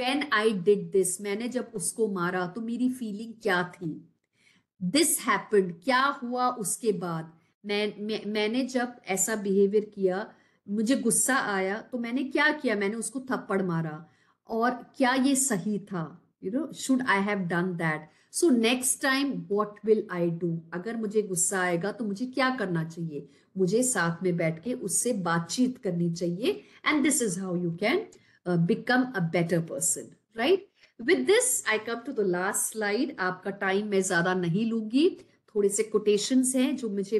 वेन आई डिड दिस मैंने जब उसको मारा तो मेरी फीलिंग क्या थी दिस हैपेंड क्या हुआ उसके बाद मैं, मैं मैंने जब ऐसा बिहेवियर किया मुझे गुस्सा आया तो मैंने क्या किया मैंने उसको थप्पड़ मारा और क्या ये सही था you know should I have done that so next time what will I do अगर मुझे गुस्सा आएगा तो मुझे क्या करना चाहिए मुझे साथ में बैठ के उससे बातचीत करनी चाहिए and this is how you can become a better person right with this I come to the last slide आपका टाइम मैं ज्यादा नहीं लूंगी थोड़े से कोटेशन हैं जो मुझे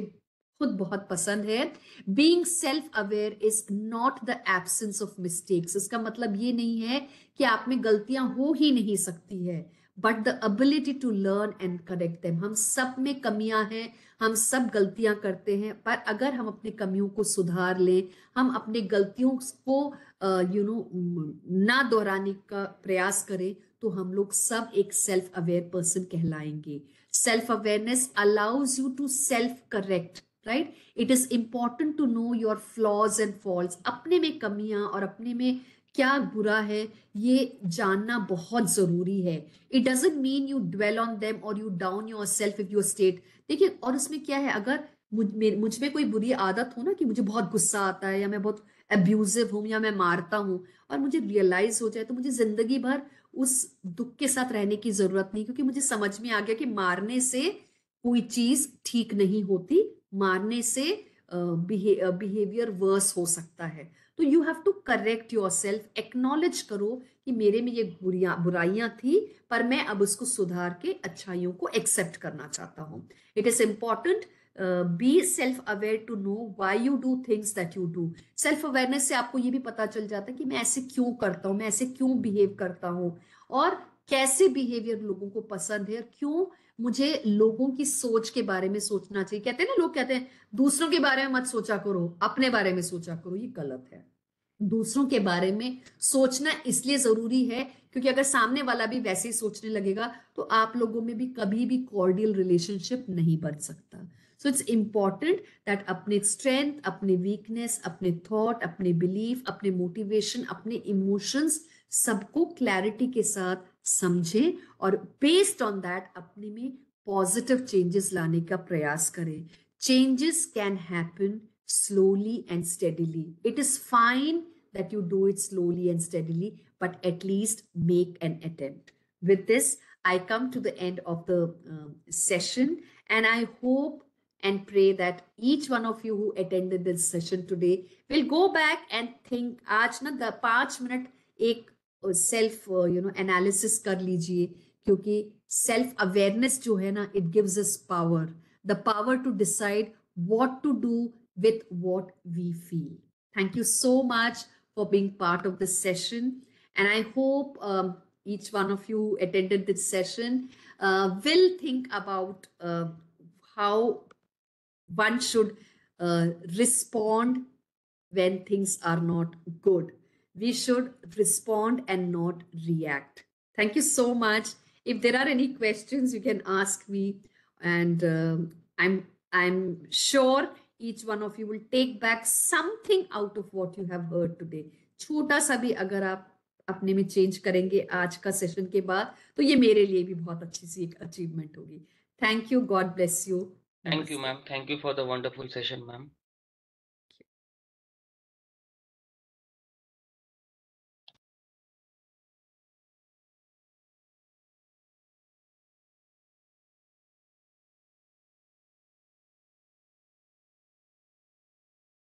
खुद बहुत पसंद है being self aware is not the absence of mistakes इसका मतलब ये नहीं है कि आप में गलतियां हो ही नहीं सकती है but the ability to learn and correct them हम सब में कमियां हैं हम सब गलतियां करते हैं पर अगर हम अपने कमियों को सुधार लें हम अपने गलतियों को यू नो ना दोहराने का प्रयास करें तो हम लोग सब एक सेल्फ अवेयर पर्सन कहलाएंगे self awareness allows you to self correct right it is important to know your flaws and faults अपने में कमियां और अपने में क्या बुरा है ये जानना बहुत जरूरी है it doesn't mean you dwell on them और you down yourself if your state देखिए और उसमें क्या है अगर मुझ में कोई बुरी आदत हो ना कि मुझे बहुत गुस्सा आता है या मैं बहुत एब्यूजिव हूँ या मैं मारता हूँ और मुझे रियलाइज हो जाए तो मुझे जिंदगी भर उस दुख के साथ रहने की जरूरत नहीं क्योंकि मुझे समझ में आ गया कि मारने से कोई चीज ठीक नहीं होती मारने से बिहेवियर वर्स हो सकता है तो you have to correct yourself acknowledge करो कि मेरे में ये बुराइयां थी पर मैं अब उसको सुधार के अच्छाइयों को एक्सेप्ट करना चाहता हूँ it is important be self aware to know why you do things that you do self awareness से आपको ये भी पता चल जाता है कि मैं ऐसे क्यों करता हूँ मैं ऐसे क्यों बिहेव करता हूँ और कैसे बिहेवियर लोगों को पसंद है और क्यों मुझे लोगों की सोच के बारे में सोचना चाहिए कहते हैं ना लोग कहते हैं दूसरों के बारे में मत सोचा करो अपने बारे में सोचा करो ये गलत है दूसरों के बारे में सोचना इसलिए जरूरी है क्योंकि अगर सामने वाला भी वैसे ही सोचने लगेगा तो आप लोगों में भी कभी भी कॉर्डियल रिलेशनशिप नहीं बन सकता सो इट्स इम्पॉर्टेंट दैट अपने स्ट्रेंथ अपने वीकनेस अपने थॉट अपने बिलीफ अपने मोटिवेशन अपने इमोशंस सबको क्लैरिटी के साथ समझें और बेस्ड ऑन दैट अपने में पॉजिटिव चेंजेस लाने का प्रयास करें changes can happen slowly and steadily it is fine that you do it slowly and steadily but at least make an attempt with this I come to the end of the session and I hope and pray that each one of you attended this session today will go back and think आज ना द पांच मिनट एक Self, uh, you know, analysis. कर लीजिए क्योंकि सेल्फ अवेयरनेस जो है ना it gives us power the power to decide what to do with what we feel. Thank you so much for being part of this session. And I hope um, each one of you attended this session uh, will think about uh, how one should respond when things are not good we should respond and not react. Thank you so much. If there are any questions, you can ask me, and um, I'm I'm sure each one of you will take back something out of what you have heard today. छोटा सा भी अगर आप अपने में चेंज करेंगे आज का सेशन के बाद तो ये मेरे लिए भी बहुत अच्छी सी एक अचीवमेंट होगी thank you God bless you thank you ma'am thank you for the wonderful session ma'am